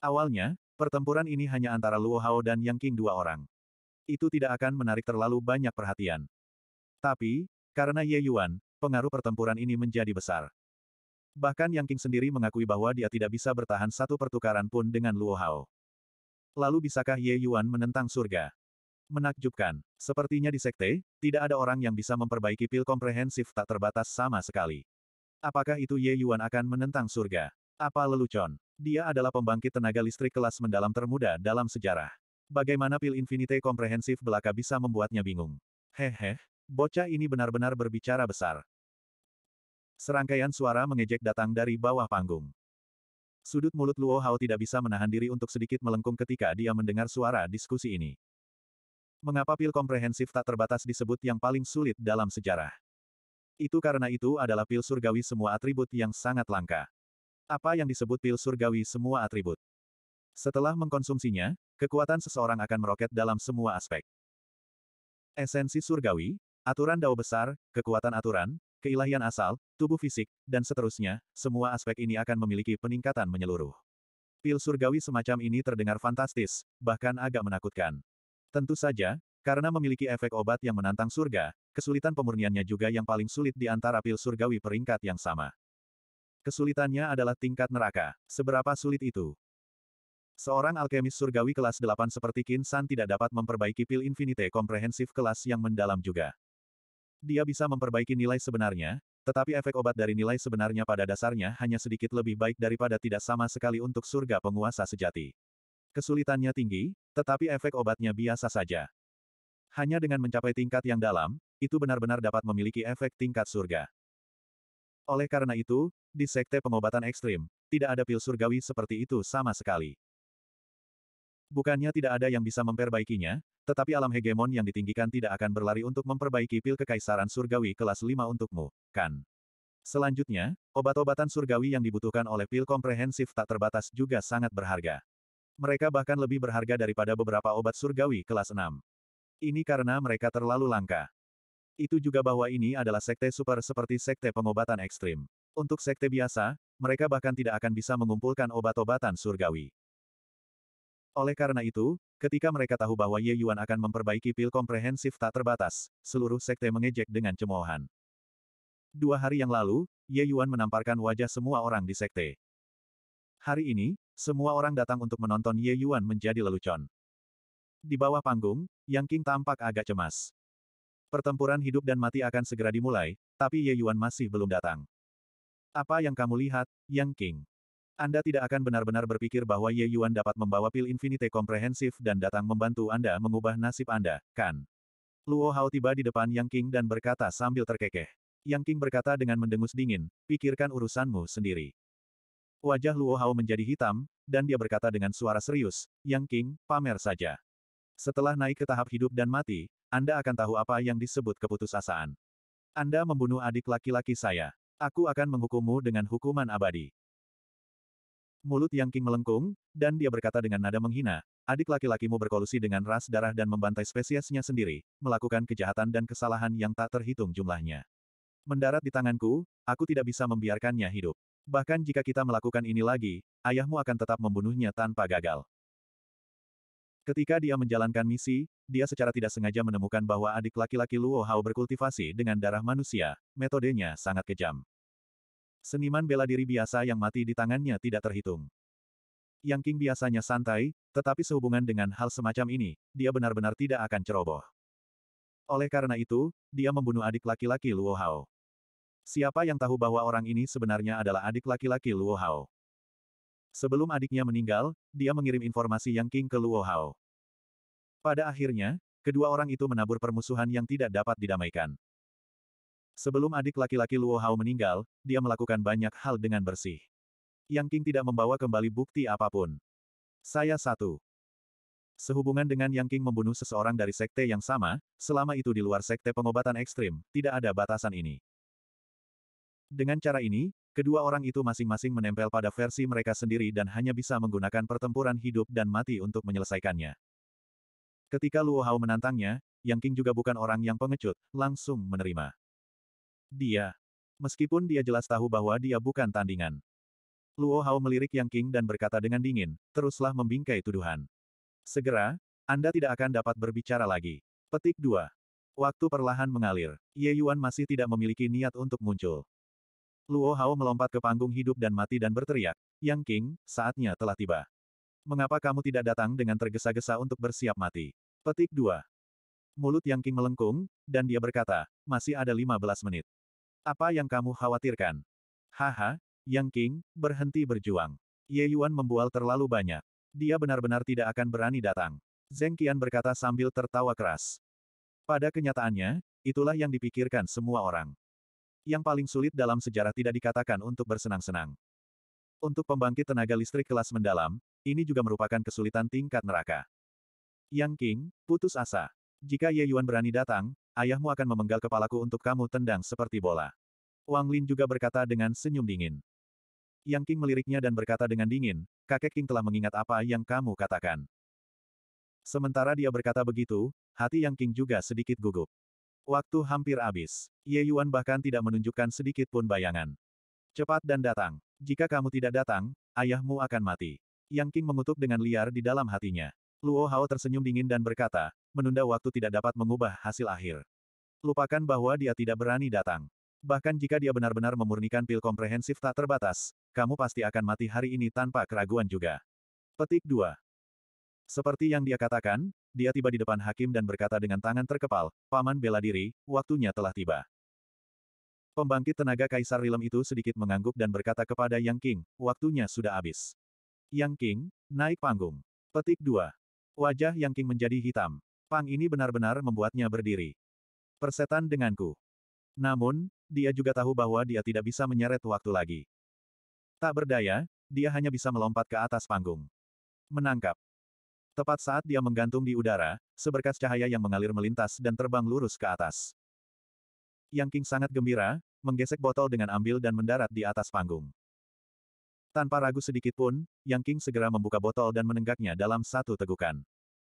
Awalnya, pertempuran ini hanya antara Luo Hao dan Yang King dua orang. Itu tidak akan menarik terlalu banyak perhatian. Tapi, karena Ye Yuan, pengaruh pertempuran ini menjadi besar. Bahkan Yang King sendiri mengakui bahwa dia tidak bisa bertahan satu pertukaran pun dengan Luo Hao. Lalu bisakah Ye Yuan menentang surga? Menakjubkan. Sepertinya di sekte, tidak ada orang yang bisa memperbaiki pil komprehensif tak terbatas sama sekali. Apakah itu Ye Yuan akan menentang surga? Apa lelucon? Dia adalah pembangkit tenaga listrik kelas mendalam termuda dalam sejarah. Bagaimana pil infinite komprehensif belaka bisa membuatnya bingung? Hehe, bocah ini benar-benar berbicara besar. Serangkaian suara mengejek datang dari bawah panggung. Sudut mulut Luo Hao tidak bisa menahan diri untuk sedikit melengkung ketika dia mendengar suara diskusi ini. Mengapa pil komprehensif tak terbatas disebut yang paling sulit dalam sejarah? Itu karena itu adalah pil surgawi semua atribut yang sangat langka. Apa yang disebut pil surgawi semua atribut? Setelah mengkonsumsinya, kekuatan seseorang akan meroket dalam semua aspek. Esensi surgawi, aturan dao besar, kekuatan aturan, keilahian asal, tubuh fisik, dan seterusnya, semua aspek ini akan memiliki peningkatan menyeluruh. Pil surgawi semacam ini terdengar fantastis, bahkan agak menakutkan. Tentu saja, karena memiliki efek obat yang menantang surga, kesulitan pemurniannya juga yang paling sulit di antara pil surgawi peringkat yang sama. Kesulitannya adalah tingkat neraka. Seberapa sulit itu? Seorang alkemis surgawi kelas 8 seperti Kinsan tidak dapat memperbaiki pil Infinite komprehensif kelas yang mendalam juga. Dia bisa memperbaiki nilai sebenarnya, tetapi efek obat dari nilai sebenarnya pada dasarnya hanya sedikit lebih baik daripada tidak sama sekali untuk surga penguasa sejati. Kesulitannya tinggi, tetapi efek obatnya biasa saja. Hanya dengan mencapai tingkat yang dalam, itu benar-benar dapat memiliki efek tingkat surga. Oleh karena itu, di sekte pengobatan ekstrim, tidak ada pil surgawi seperti itu sama sekali. Bukannya tidak ada yang bisa memperbaikinya, tetapi alam hegemon yang ditinggikan tidak akan berlari untuk memperbaiki pil kekaisaran surgawi kelas 5 untukmu, kan? Selanjutnya, obat-obatan surgawi yang dibutuhkan oleh pil komprehensif tak terbatas juga sangat berharga. Mereka bahkan lebih berharga daripada beberapa obat surgawi kelas 6. Ini karena mereka terlalu langka. Itu juga bahwa ini adalah sekte super seperti sekte pengobatan ekstrim. Untuk sekte biasa, mereka bahkan tidak akan bisa mengumpulkan obat-obatan surgawi. Oleh karena itu, ketika mereka tahu bahwa Ye Yuan akan memperbaiki pil komprehensif tak terbatas, seluruh sekte mengejek dengan cemoohan. Dua hari yang lalu, Ye Yuan menamparkan wajah semua orang di sekte. Hari ini, semua orang datang untuk menonton Ye Yuan menjadi lelucon. Di bawah panggung, Yang King tampak agak cemas. Pertempuran hidup dan mati akan segera dimulai, tapi Ye Yuan masih belum datang. Apa yang kamu lihat, Yang King? Anda tidak akan benar-benar berpikir bahwa Ye Yuan dapat membawa pil Infinite komprehensif dan datang membantu Anda mengubah nasib Anda, kan? Luo Hao tiba di depan Yang King dan berkata sambil terkekeh. Yang King berkata dengan mendengus dingin, pikirkan urusanmu sendiri. Wajah Luo Hao menjadi hitam, dan dia berkata dengan suara serius, Yang King, pamer saja. Setelah naik ke tahap hidup dan mati, Anda akan tahu apa yang disebut keputusasaan. Anda membunuh adik laki-laki saya. Aku akan menghukummu dengan hukuman abadi. Mulut Yang King melengkung, dan dia berkata dengan nada menghina, adik laki-lakimu berkolusi dengan ras darah dan membantai spesiesnya sendiri, melakukan kejahatan dan kesalahan yang tak terhitung jumlahnya. Mendarat di tanganku, aku tidak bisa membiarkannya hidup. Bahkan jika kita melakukan ini lagi, ayahmu akan tetap membunuhnya tanpa gagal. Ketika dia menjalankan misi, dia secara tidak sengaja menemukan bahwa adik laki-laki Luo Hao berkultivasi dengan darah manusia, metodenya sangat kejam. Seniman bela diri biasa yang mati di tangannya tidak terhitung. Yang King biasanya santai, tetapi sehubungan dengan hal semacam ini, dia benar-benar tidak akan ceroboh. Oleh karena itu, dia membunuh adik laki-laki Luo Hao. Siapa yang tahu bahwa orang ini sebenarnya adalah adik laki-laki Luo Hao? Sebelum adiknya meninggal, dia mengirim informasi Yang King ke Luo Hao. Pada akhirnya, kedua orang itu menabur permusuhan yang tidak dapat didamaikan. Sebelum adik laki-laki Luo Hao meninggal, dia melakukan banyak hal dengan bersih. Yang King tidak membawa kembali bukti apapun. Saya satu. Sehubungan dengan Yang King membunuh seseorang dari sekte yang sama, selama itu di luar sekte pengobatan ekstrim, tidak ada batasan ini. Dengan cara ini, kedua orang itu masing-masing menempel pada versi mereka sendiri dan hanya bisa menggunakan pertempuran hidup dan mati untuk menyelesaikannya. Ketika Luo Hao menantangnya, Yang King juga bukan orang yang pengecut, langsung menerima dia. Meskipun dia jelas tahu bahwa dia bukan tandingan. Luo Hao melirik Yang King dan berkata dengan dingin, teruslah membingkai tuduhan. Segera, Anda tidak akan dapat berbicara lagi. Petik 2. Waktu perlahan mengalir. Ye Yuan masih tidak memiliki niat untuk muncul. Luo Hao melompat ke panggung hidup dan mati dan berteriak, Yang King, saatnya telah tiba. Mengapa kamu tidak datang dengan tergesa-gesa untuk bersiap mati? Petik 2. Mulut Yang King melengkung, dan dia berkata, masih ada 15 menit. Apa yang kamu khawatirkan? Haha, Yang King, berhenti berjuang. Ye Yuan membual terlalu banyak. Dia benar-benar tidak akan berani datang. Zeng Qian berkata sambil tertawa keras. Pada kenyataannya, itulah yang dipikirkan semua orang. Yang paling sulit dalam sejarah tidak dikatakan untuk bersenang-senang. Untuk pembangkit tenaga listrik kelas mendalam, ini juga merupakan kesulitan tingkat neraka. Yang King, putus asa. Jika Ye Yuan berani datang, ayahmu akan memenggal kepalaku untuk kamu tendang seperti bola. Wang Lin juga berkata dengan senyum dingin. Yang King meliriknya dan berkata dengan dingin, kakek King telah mengingat apa yang kamu katakan. Sementara dia berkata begitu, hati Yang King juga sedikit gugup. Waktu hampir habis. Ye Yuan bahkan tidak menunjukkan sedikit pun bayangan. Cepat dan datang. Jika kamu tidak datang, ayahmu akan mati. Yang King mengutuk dengan liar di dalam hatinya. Luo Hao tersenyum dingin dan berkata, menunda waktu tidak dapat mengubah hasil akhir. Lupakan bahwa dia tidak berani datang. Bahkan jika dia benar-benar memurnikan pil komprehensif tak terbatas, kamu pasti akan mati hari ini tanpa keraguan juga. Petik 2. Seperti yang dia katakan, dia tiba di depan hakim dan berkata dengan tangan terkepal, Paman bela diri, waktunya telah tiba. Pembangkit tenaga Kaisar Rilem itu sedikit mengangguk dan berkata kepada Yang King, waktunya sudah habis. Yang King, naik panggung. Petik 2. Wajah Yang King menjadi hitam. Pang ini benar-benar membuatnya berdiri. Persetan denganku. Namun, dia juga tahu bahwa dia tidak bisa menyeret waktu lagi. Tak berdaya, dia hanya bisa melompat ke atas panggung. Menangkap. Tepat saat dia menggantung di udara, seberkas cahaya yang mengalir melintas dan terbang lurus ke atas. Yang King sangat gembira, menggesek botol dengan ambil dan mendarat di atas panggung. Tanpa ragu sedikit pun, Yang King segera membuka botol dan menenggaknya dalam satu tegukan.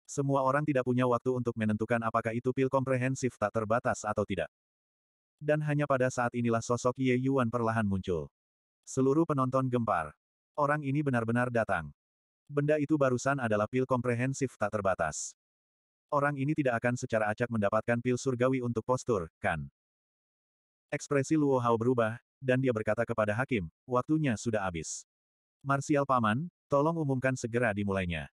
Semua orang tidak punya waktu untuk menentukan apakah itu pil komprehensif tak terbatas atau tidak. Dan hanya pada saat inilah sosok Ye Yuan perlahan muncul. Seluruh penonton gempar. Orang ini benar-benar datang. Benda itu barusan adalah pil komprehensif tak terbatas. Orang ini tidak akan secara acak mendapatkan pil surgawi untuk postur, kan? Ekspresi Luo Hao berubah, dan dia berkata kepada hakim, waktunya sudah habis. Marsial Paman, tolong umumkan segera dimulainya.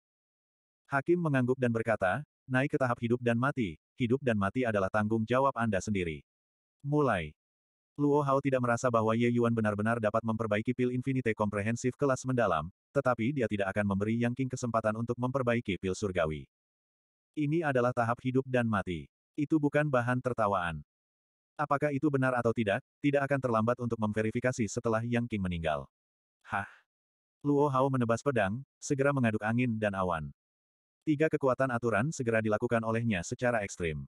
Hakim mengangguk dan berkata, naik ke tahap hidup dan mati, hidup dan mati adalah tanggung jawab Anda sendiri. Mulai. Luo Hao tidak merasa bahwa Ye Yuan benar-benar dapat memperbaiki pil Infinite Komprehensif kelas mendalam, tetapi dia tidak akan memberi Yang King kesempatan untuk memperbaiki pil surgawi. Ini adalah tahap hidup dan mati. Itu bukan bahan tertawaan. Apakah itu benar atau tidak, tidak akan terlambat untuk memverifikasi setelah Yang King meninggal. Hah? Luo Hao menebas pedang, segera mengaduk angin dan awan. Tiga kekuatan aturan segera dilakukan olehnya secara ekstrim.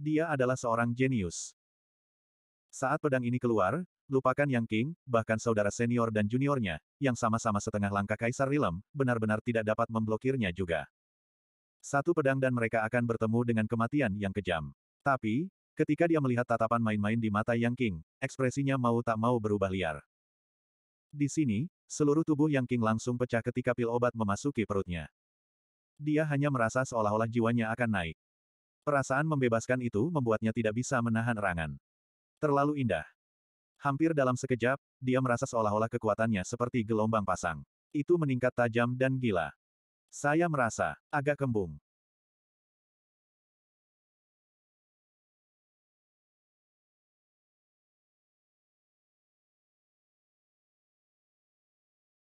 Dia adalah seorang jenius. Saat pedang ini keluar, lupakan Yang King, bahkan saudara senior dan juniornya, yang sama-sama setengah langkah Kaisar Rilem, benar-benar tidak dapat memblokirnya juga. Satu pedang dan mereka akan bertemu dengan kematian yang kejam. Tapi, ketika dia melihat tatapan main-main di mata Yang King, ekspresinya mau tak mau berubah liar. Di sini, seluruh tubuh Yang King langsung pecah ketika pil obat memasuki perutnya. Dia hanya merasa seolah-olah jiwanya akan naik. Perasaan membebaskan itu membuatnya tidak bisa menahan erangan. Terlalu indah. Hampir dalam sekejap, dia merasa seolah-olah kekuatannya seperti gelombang pasang. Itu meningkat tajam dan gila. Saya merasa agak kembung.